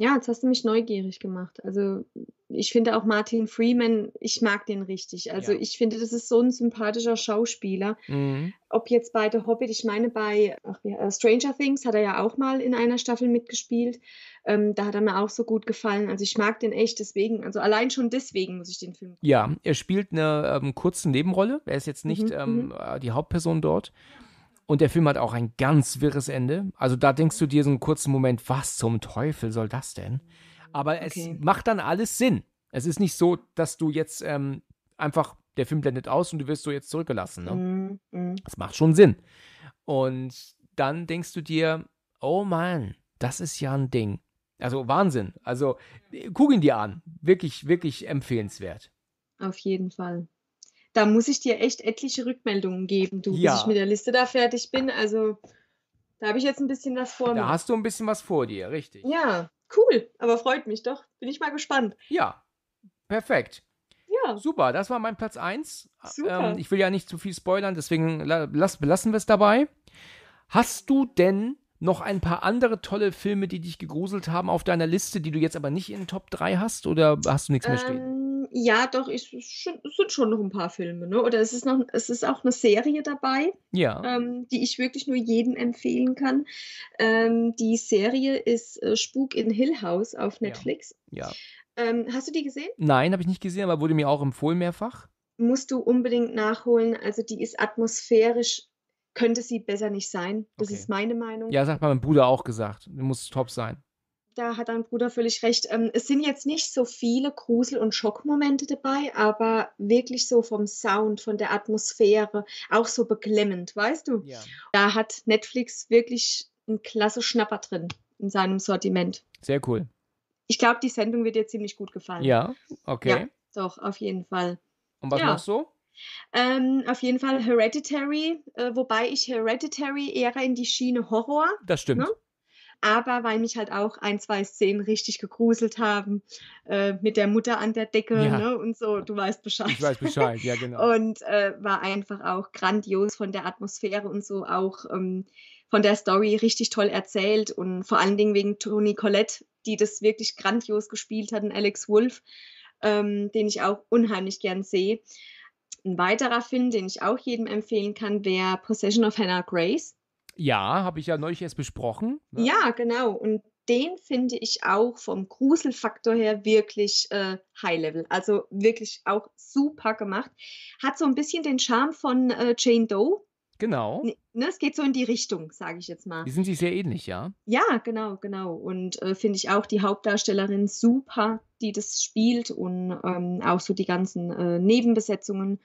Ja, jetzt hast du mich neugierig gemacht. Also ich finde auch Martin Freeman, ich mag den richtig. Also ja. ich finde, das ist so ein sympathischer Schauspieler. Mhm. Ob jetzt bei The Hobbit, ich meine bei ach, äh, Stranger Things hat er ja auch mal in einer Staffel mitgespielt. Ähm, da hat er mir auch so gut gefallen. Also ich mag den echt deswegen. Also allein schon deswegen muss ich den Film. Ja, er spielt eine ähm, kurze Nebenrolle. Er ist jetzt nicht mhm. ähm, mhm. Äh, die Hauptperson dort. Und der Film hat auch ein ganz wirres Ende. Also da denkst du dir so einen kurzen Moment, was zum Teufel soll das denn? Aber okay. es macht dann alles Sinn. Es ist nicht so, dass du jetzt ähm, einfach, der Film blendet aus und du wirst so jetzt zurückgelassen. Ne? Mm -hmm. Das macht schon Sinn. Und dann denkst du dir, oh Mann, das ist ja ein Ding. Also Wahnsinn. Also äh, guck ihn dir an. Wirklich, wirklich empfehlenswert. Auf jeden Fall da muss ich dir echt etliche Rückmeldungen geben, du, ja. bis ich mit der Liste da fertig bin. Also da habe ich jetzt ein bisschen was vor da mir. Da hast du ein bisschen was vor dir, richtig. Ja, cool, aber freut mich doch. Bin ich mal gespannt. Ja, perfekt. Ja. Super, das war mein Platz 1. Ähm, ich will ja nicht zu viel spoilern, deswegen las, belassen wir es dabei. Hast du denn noch ein paar andere tolle Filme, die dich gegruselt haben auf deiner Liste, die du jetzt aber nicht in den Top 3 hast oder hast du nichts mehr ähm, stehen? ja, doch, ich, es sind schon noch ein paar Filme, ne? Oder es ist noch, es ist auch eine Serie dabei, ja. ähm, die ich wirklich nur jedem empfehlen kann. Ähm, die Serie ist äh, Spuk in Hill House auf Netflix. Ja. ja. Ähm, hast du die gesehen? Nein, habe ich nicht gesehen, aber wurde mir auch empfohlen mehrfach. Musst du unbedingt nachholen. Also die ist atmosphärisch könnte sie besser nicht sein. Das okay. ist meine Meinung. Ja, das hat mein Bruder auch gesagt. Die muss top sein da hat dein Bruder völlig recht. Ähm, es sind jetzt nicht so viele Grusel- und Schockmomente dabei, aber wirklich so vom Sound, von der Atmosphäre, auch so beklemmend, weißt du? Ja. Da hat Netflix wirklich einen klasse Schnapper drin in seinem Sortiment. Sehr cool. Ich glaube, die Sendung wird dir ziemlich gut gefallen. Ja, okay. Ja, doch, auf jeden Fall. Und was ja. noch so? Ähm, auf jeden Fall Hereditary, äh, wobei ich Hereditary eher in die Schiene Horror. Das stimmt. Ne? aber weil mich halt auch ein, zwei Szenen richtig gegruselt haben, äh, mit der Mutter an der Decke ja. ne, und so, du weißt Bescheid. Ich weiß Bescheid, ja, genau. und äh, war einfach auch grandios von der Atmosphäre und so auch. Ähm, von der Story richtig toll erzählt und vor allen Dingen wegen Toni Collette, die das wirklich grandios gespielt hat und Alex Wolf, ähm, den ich auch unheimlich gern sehe. Ein weiterer Film, den ich auch jedem empfehlen kann, wäre Possession of Hannah Grace. Ja, habe ich ja neulich erst besprochen. Ne? Ja, genau. Und den finde ich auch vom Gruselfaktor her wirklich äh, High-Level. Also wirklich auch super gemacht. Hat so ein bisschen den Charme von äh, Jane Doe. Genau. Ne, ne, es geht so in die Richtung, sage ich jetzt mal. Die sind sich sehr ähnlich, ja? Ja, genau, genau. Und äh, finde ich auch die Hauptdarstellerin super, die das spielt und ähm, auch so die ganzen äh, Nebenbesetzungen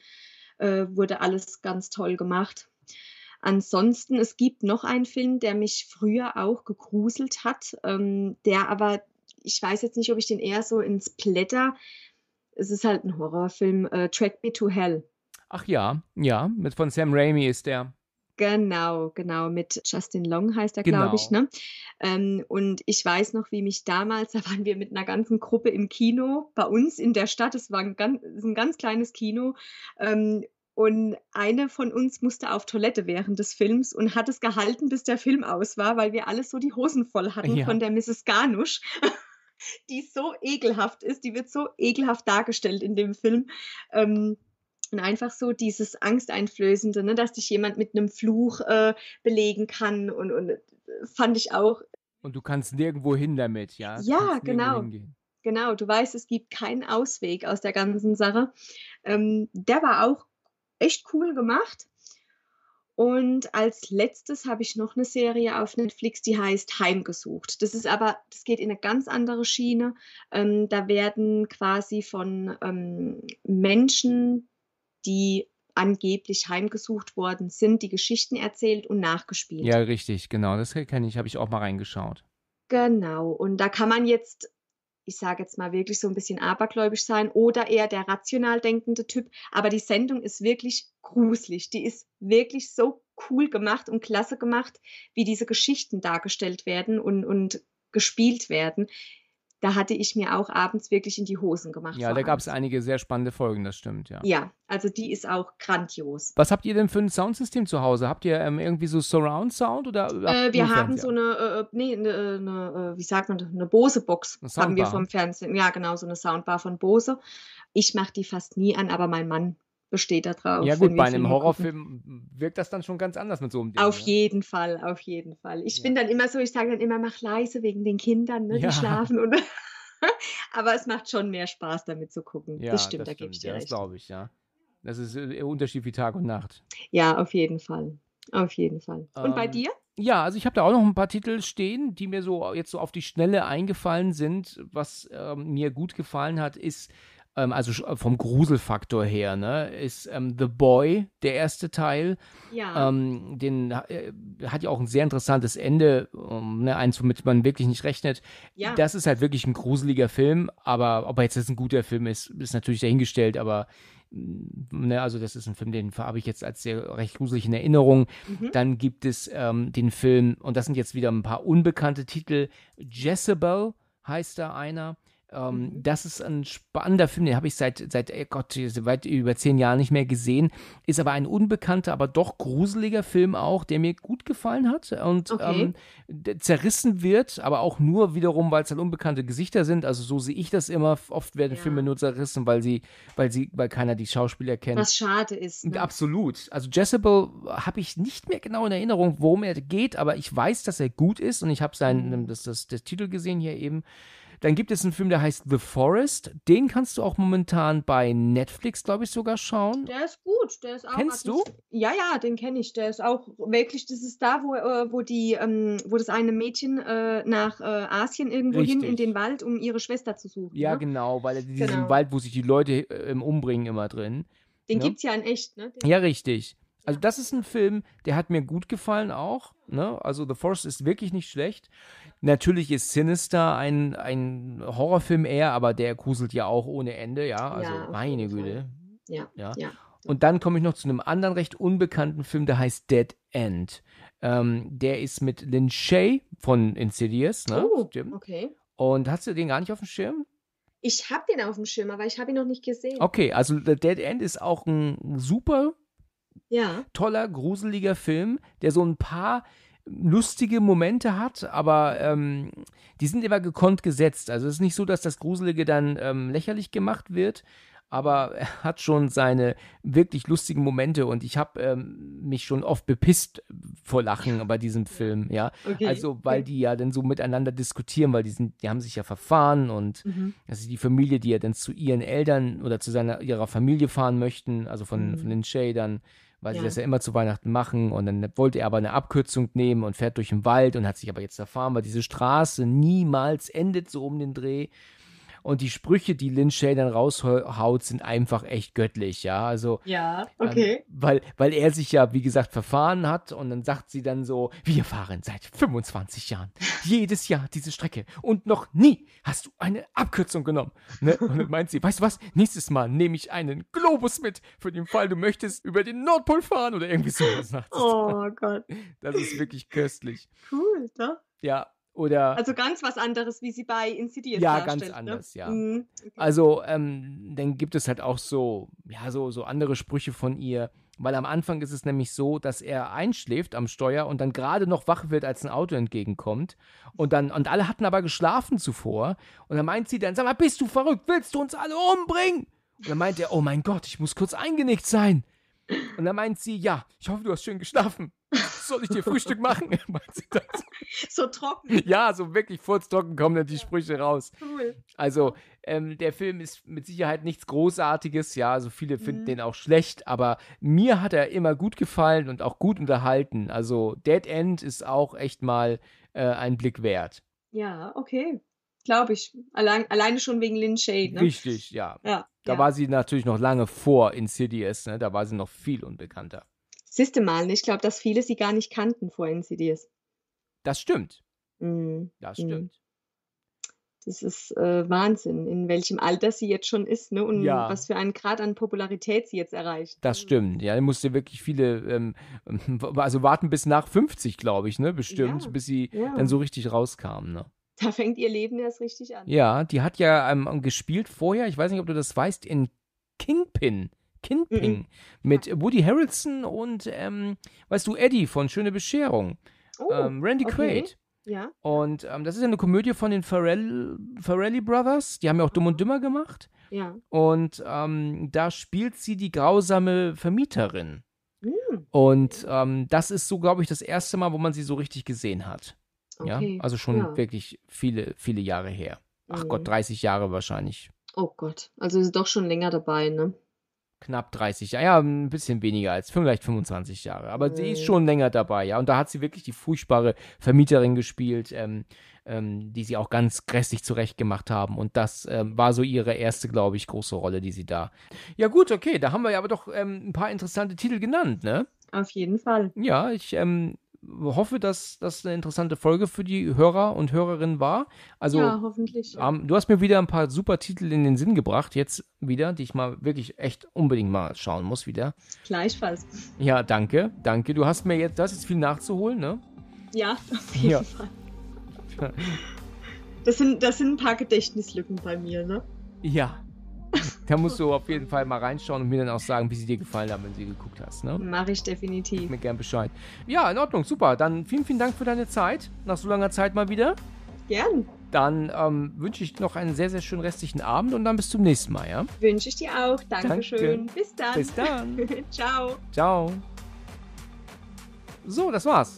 äh, wurde alles ganz toll gemacht. Ansonsten, es gibt noch einen Film, der mich früher auch gegruselt hat, ähm, der aber, ich weiß jetzt nicht, ob ich den eher so ins Blätter, es ist halt ein Horrorfilm, äh, Track Me to Hell. Ach ja, ja, mit von Sam Raimi ist der. Genau, genau, mit Justin Long heißt er, glaube genau. ich. Ne? Ähm, und ich weiß noch, wie mich damals, da waren wir mit einer ganzen Gruppe im Kino, bei uns in der Stadt, es war ein ganz, ein ganz kleines Kino, ähm, und eine von uns musste auf Toilette während des Films und hat es gehalten, bis der Film aus war, weil wir alle so die Hosen voll hatten ja. von der Mrs. Garnusch, die so ekelhaft ist. Die wird so ekelhaft dargestellt in dem Film. Ähm, und einfach so dieses Angsteinflößende, ne, dass dich jemand mit einem Fluch äh, belegen kann und, und äh, fand ich auch. Und du kannst nirgendwo hin damit, ja? Du ja, genau. Hingehen. Genau, du weißt, es gibt keinen Ausweg aus der ganzen Sache. Ähm, der war auch echt cool gemacht. Und als letztes habe ich noch eine Serie auf Netflix, die heißt Heimgesucht. Das ist aber, das geht in eine ganz andere Schiene. Ähm, da werden quasi von ähm, Menschen, die angeblich heimgesucht worden sind, die Geschichten erzählt und nachgespielt. Ja, richtig, genau. Das kenne ich, habe ich auch mal reingeschaut. Genau. Und da kann man jetzt ich sage jetzt mal wirklich so ein bisschen abergläubisch sein oder eher der rational denkende Typ. Aber die Sendung ist wirklich gruselig. Die ist wirklich so cool gemacht und klasse gemacht, wie diese Geschichten dargestellt werden und, und gespielt werden da hatte ich mir auch abends wirklich in die Hosen gemacht. Ja, da gab es einige sehr spannende Folgen, das stimmt, ja. Ja, also die ist auch grandios. Was habt ihr denn für ein Soundsystem zu Hause? Habt ihr ähm, irgendwie so Surround Sound oder? Äh, wir haben Fernseher? so eine, äh, äh nee, ne, äh, ne, äh, wie sagt man, eine Bose Box eine haben wir vom Fernsehen. Ja, genau so eine Soundbar von Bose. Ich mache die fast nie an, aber mein Mann besteht da drauf. Ja gut, bei einem Horrorfilm wirkt das dann schon ganz anders mit so einem Ding. Auf ja. Ne? jeden Fall, auf jeden Fall. Ich ja. bin dann immer so, ich sage dann immer, mach leise wegen den Kindern, ne? die schlafen und aber es macht schon mehr Spaß, damit zu gucken. Ja, das stimmt, das da gebe ich dir ja, recht. Das glaube ich, ja. Das ist äh, ein Unterschied wie Tag und Nacht. Ja, auf jeden Fall. Auf jeden Fall. Ähm, und bei ähm, dir? Ja, also ich habe da auch noch ein paar Titel stehen, die mir so jetzt so auf die Schnelle eingefallen sind. Was ähm, mir gut gefallen hat, ist ähm, also äh, vom Gruselfaktor her, ne, ist ähm, The Boy, der erste Teil. Ja. Ähm, den äh, hat ja auch ein sehr interessantes Ende, ähm, ne, eins, womit man wirklich nicht rechnet. Ja. Das ist halt wirklich ein gruseliger Film, aber ob er jetzt ein guter Film ist, ist natürlich dahingestellt, aber mm, Ne, also das ist ein Film, den habe ich jetzt als sehr recht gruselig in Erinnerung. Mhm. Dann gibt es ähm, den Film, und das sind jetzt wieder ein paar unbekannte Titel, Jezebel heißt da einer. Ähm, mhm. Das ist ein spannender Film, den habe ich seit, seit oh Gott, weit über zehn Jahren nicht mehr gesehen. Ist aber ein unbekannter, aber doch gruseliger Film auch, der mir gut gefallen hat und okay. ähm, zerrissen wird, aber auch nur wiederum, weil es halt unbekannte Gesichter sind. Also so sehe ich das immer. Oft werden ja. Filme nur zerrissen, weil sie, weil sie, weil keiner die Schauspieler kennt. Was schade ist. Ne? Absolut. Also Jezebel habe ich nicht mehr genau in Erinnerung, worum er geht, aber ich weiß, dass er gut ist und ich habe sein, mhm. das, das, das Titel gesehen hier eben. Dann gibt es einen Film, der heißt The Forest. Den kannst du auch momentan bei Netflix, glaube ich, sogar schauen. Der ist gut. Der ist auch Kennst du? Ja, ja, den kenne ich. Der ist auch wirklich, das ist da, wo, äh, wo, die, ähm, wo das eine Mädchen äh, nach äh, Asien irgendwo Richtig. hin in den Wald, um ihre Schwester zu suchen. Ja, ne? genau, weil in diesem genau. Wald, wo sich die Leute äh, umbringen, immer drin. Den ne? gibt es ja in echt, ne? Den ja, richtig. Also das ist ein Film, der hat mir gut gefallen auch. Ne? Also The Forest ist wirklich nicht schlecht. Natürlich ist Sinister ein, ein Horrorfilm eher, aber der gruselt ja auch ohne Ende, ja. Also ja, meine Güte. Ja, ja. ja. Und dann komme ich noch zu einem anderen recht unbekannten Film, der heißt Dead End. Ähm, der ist mit Lynn Shay von Insidious, ne? Oh, okay. Und hast du den gar nicht auf dem Schirm? Ich habe den auf dem Schirm, aber ich habe ihn noch nicht gesehen. Okay, also The Dead End ist auch ein super ja. Toller, gruseliger Film, der so ein paar lustige Momente hat, aber ähm, die sind immer gekonnt gesetzt. Also es ist nicht so, dass das Gruselige dann ähm, lächerlich gemacht wird, aber er hat schon seine wirklich lustigen Momente und ich habe ähm, mich schon oft bepisst vor Lachen bei diesem Film, ja. Okay. Also, weil die ja dann so miteinander diskutieren, weil die sind, die haben sich ja verfahren und mhm. das ist die Familie, die ja dann zu ihren Eltern oder zu seiner, ihrer Familie fahren möchten, also von, mhm. von den Shay dann weil ja. sie das ja immer zu Weihnachten machen. Und dann wollte er aber eine Abkürzung nehmen und fährt durch den Wald und hat sich aber jetzt erfahren, weil diese Straße niemals endet so um den Dreh. Und die Sprüche, die Lin Shay dann raushaut, sind einfach echt göttlich, ja. Also, ja, ähm, okay. Ähm, weil, weil er sich ja, wie gesagt, verfahren hat und dann sagt sie dann so: Wir fahren seit 25 Jahren jedes Jahr diese Strecke und noch nie hast du eine Abkürzung genommen. Ne? Und dann meint sie: Weißt du was? Nächstes Mal nehme ich einen Globus mit, für den Fall, du möchtest über den Nordpol fahren oder irgendwie so. Oh Gott. Das ist wirklich köstlich. Cool, doch. Ja, oder also ganz was anderes, wie sie bei Insidious Ja, ganz ne? anders, ne? ja. Mhm. Okay. Also ähm, dann gibt es halt auch so, ja, so, so andere Sprüche von ihr. Weil am Anfang ist es nämlich so, dass er einschläft am Steuer und dann gerade noch wach wird, als ein Auto entgegenkommt. Und dann, und alle hatten aber geschlafen zuvor. Und dann meint sie dann, sag mal, bist du verrückt? Willst du uns alle umbringen? Und dann meint er, oh mein Gott, ich muss kurz eingenickt sein. Und dann meint sie, ja, ich hoffe, du hast schön geschlafen. Soll ich dir Frühstück machen? so trocken. Ja, so wirklich furztrocken kommen dann die ja. Sprüche raus. Cool. Also, ähm, der Film ist mit Sicherheit nichts Großartiges. Ja, also viele finden mhm. den auch schlecht, aber mir hat er immer gut gefallen und auch gut unterhalten. Also, Dead End ist auch echt mal äh, ein Blick wert. Ja, okay glaube ich. Allein, alleine schon wegen Lynn Shade. Ne? Richtig, ja. ja da ja. war sie natürlich noch lange vor Insidious, ne? da war sie noch viel unbekannter. Siehste mal, ne? ich glaube, dass viele sie gar nicht kannten vor Insidious. Das stimmt. Mm. Das mhm. stimmt. Mm. Das ist äh, Wahnsinn, in welchem Alter sie jetzt schon ist ne? und ja. was für einen Grad an Popularität sie jetzt erreicht. Das mhm. stimmt, ja. Da musste wirklich viele, ähm, also warten bis nach 50, glaube ich, ne? bestimmt, ja. bis sie dann so richtig rauskam, Ne? Da fängt ihr Leben erst richtig an. Ja, die hat ja ähm, gespielt vorher, ich weiß nicht, ob du das weißt, in Kingpin. Kingpin mhm. mit Woody Harrelson und, ähm, weißt du, Eddie von Schöne Bescherung. Oh, ähm, Randy okay. Quaid. Ja. Und ähm, das ist ja eine Komödie von den Farrelly Brothers. Die haben ja auch Dumm und ah. Dümmer gemacht. Ja. Und ähm, da spielt sie die grausame Vermieterin. Mhm. Und ähm, das ist so, glaube ich, das erste Mal, wo man sie so richtig gesehen hat. Okay. Ja, also schon ja. wirklich viele, viele Jahre her. Ach mhm. Gott, 30 Jahre wahrscheinlich. Oh Gott, also ist doch schon länger dabei, ne? Knapp 30 Jahre, ja, ein bisschen weniger als, vielleicht 25 Jahre, aber mhm. sie ist mhm. schon länger dabei, ja. Und da hat sie wirklich die furchtbare Vermieterin gespielt, ähm, ähm, die sie auch ganz grässlich zurechtgemacht haben. Und das ähm, war so ihre erste, glaube ich, große Rolle, die sie da. Ja, gut, okay, da haben wir ja aber doch ähm, ein paar interessante Titel genannt, ne? Auf jeden Fall. Ja, ich ähm, hoffe, dass das eine interessante Folge für die Hörer und Hörerinnen war. Also, ja, hoffentlich. Ähm, du hast mir wieder ein paar super Titel in den Sinn gebracht, jetzt wieder, die ich mal wirklich echt unbedingt mal schauen muss wieder. Gleichfalls. Ja, danke, danke. Du hast mir jetzt, das ist viel nachzuholen, ne? Ja, auf jeden ja. Fall. Das sind, das sind ein paar Gedächtnislücken bei mir, ne? Ja, da musst du auf jeden Fall mal reinschauen und mir dann auch sagen, wie sie dir gefallen haben, wenn sie geguckt hast. Ne? Mache ich definitiv. Gib mir gern Bescheid. Ja, in Ordnung, super. Dann vielen, vielen Dank für deine Zeit. Nach so langer Zeit mal wieder. Gern. Dann ähm, wünsche ich noch einen sehr, sehr schönen restlichen Abend und dann bis zum nächsten Mal, ja? Wünsche ich dir auch. Dankeschön. Danke. Bis dann. Bis dann. Ciao. Ciao. So, das war's.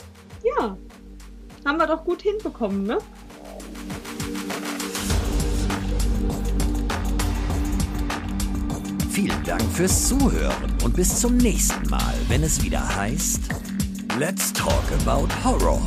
Ja. Haben wir doch gut hinbekommen, ne? Vielen Dank fürs Zuhören und bis zum nächsten Mal, wenn es wieder heißt Let's Talk About Horror.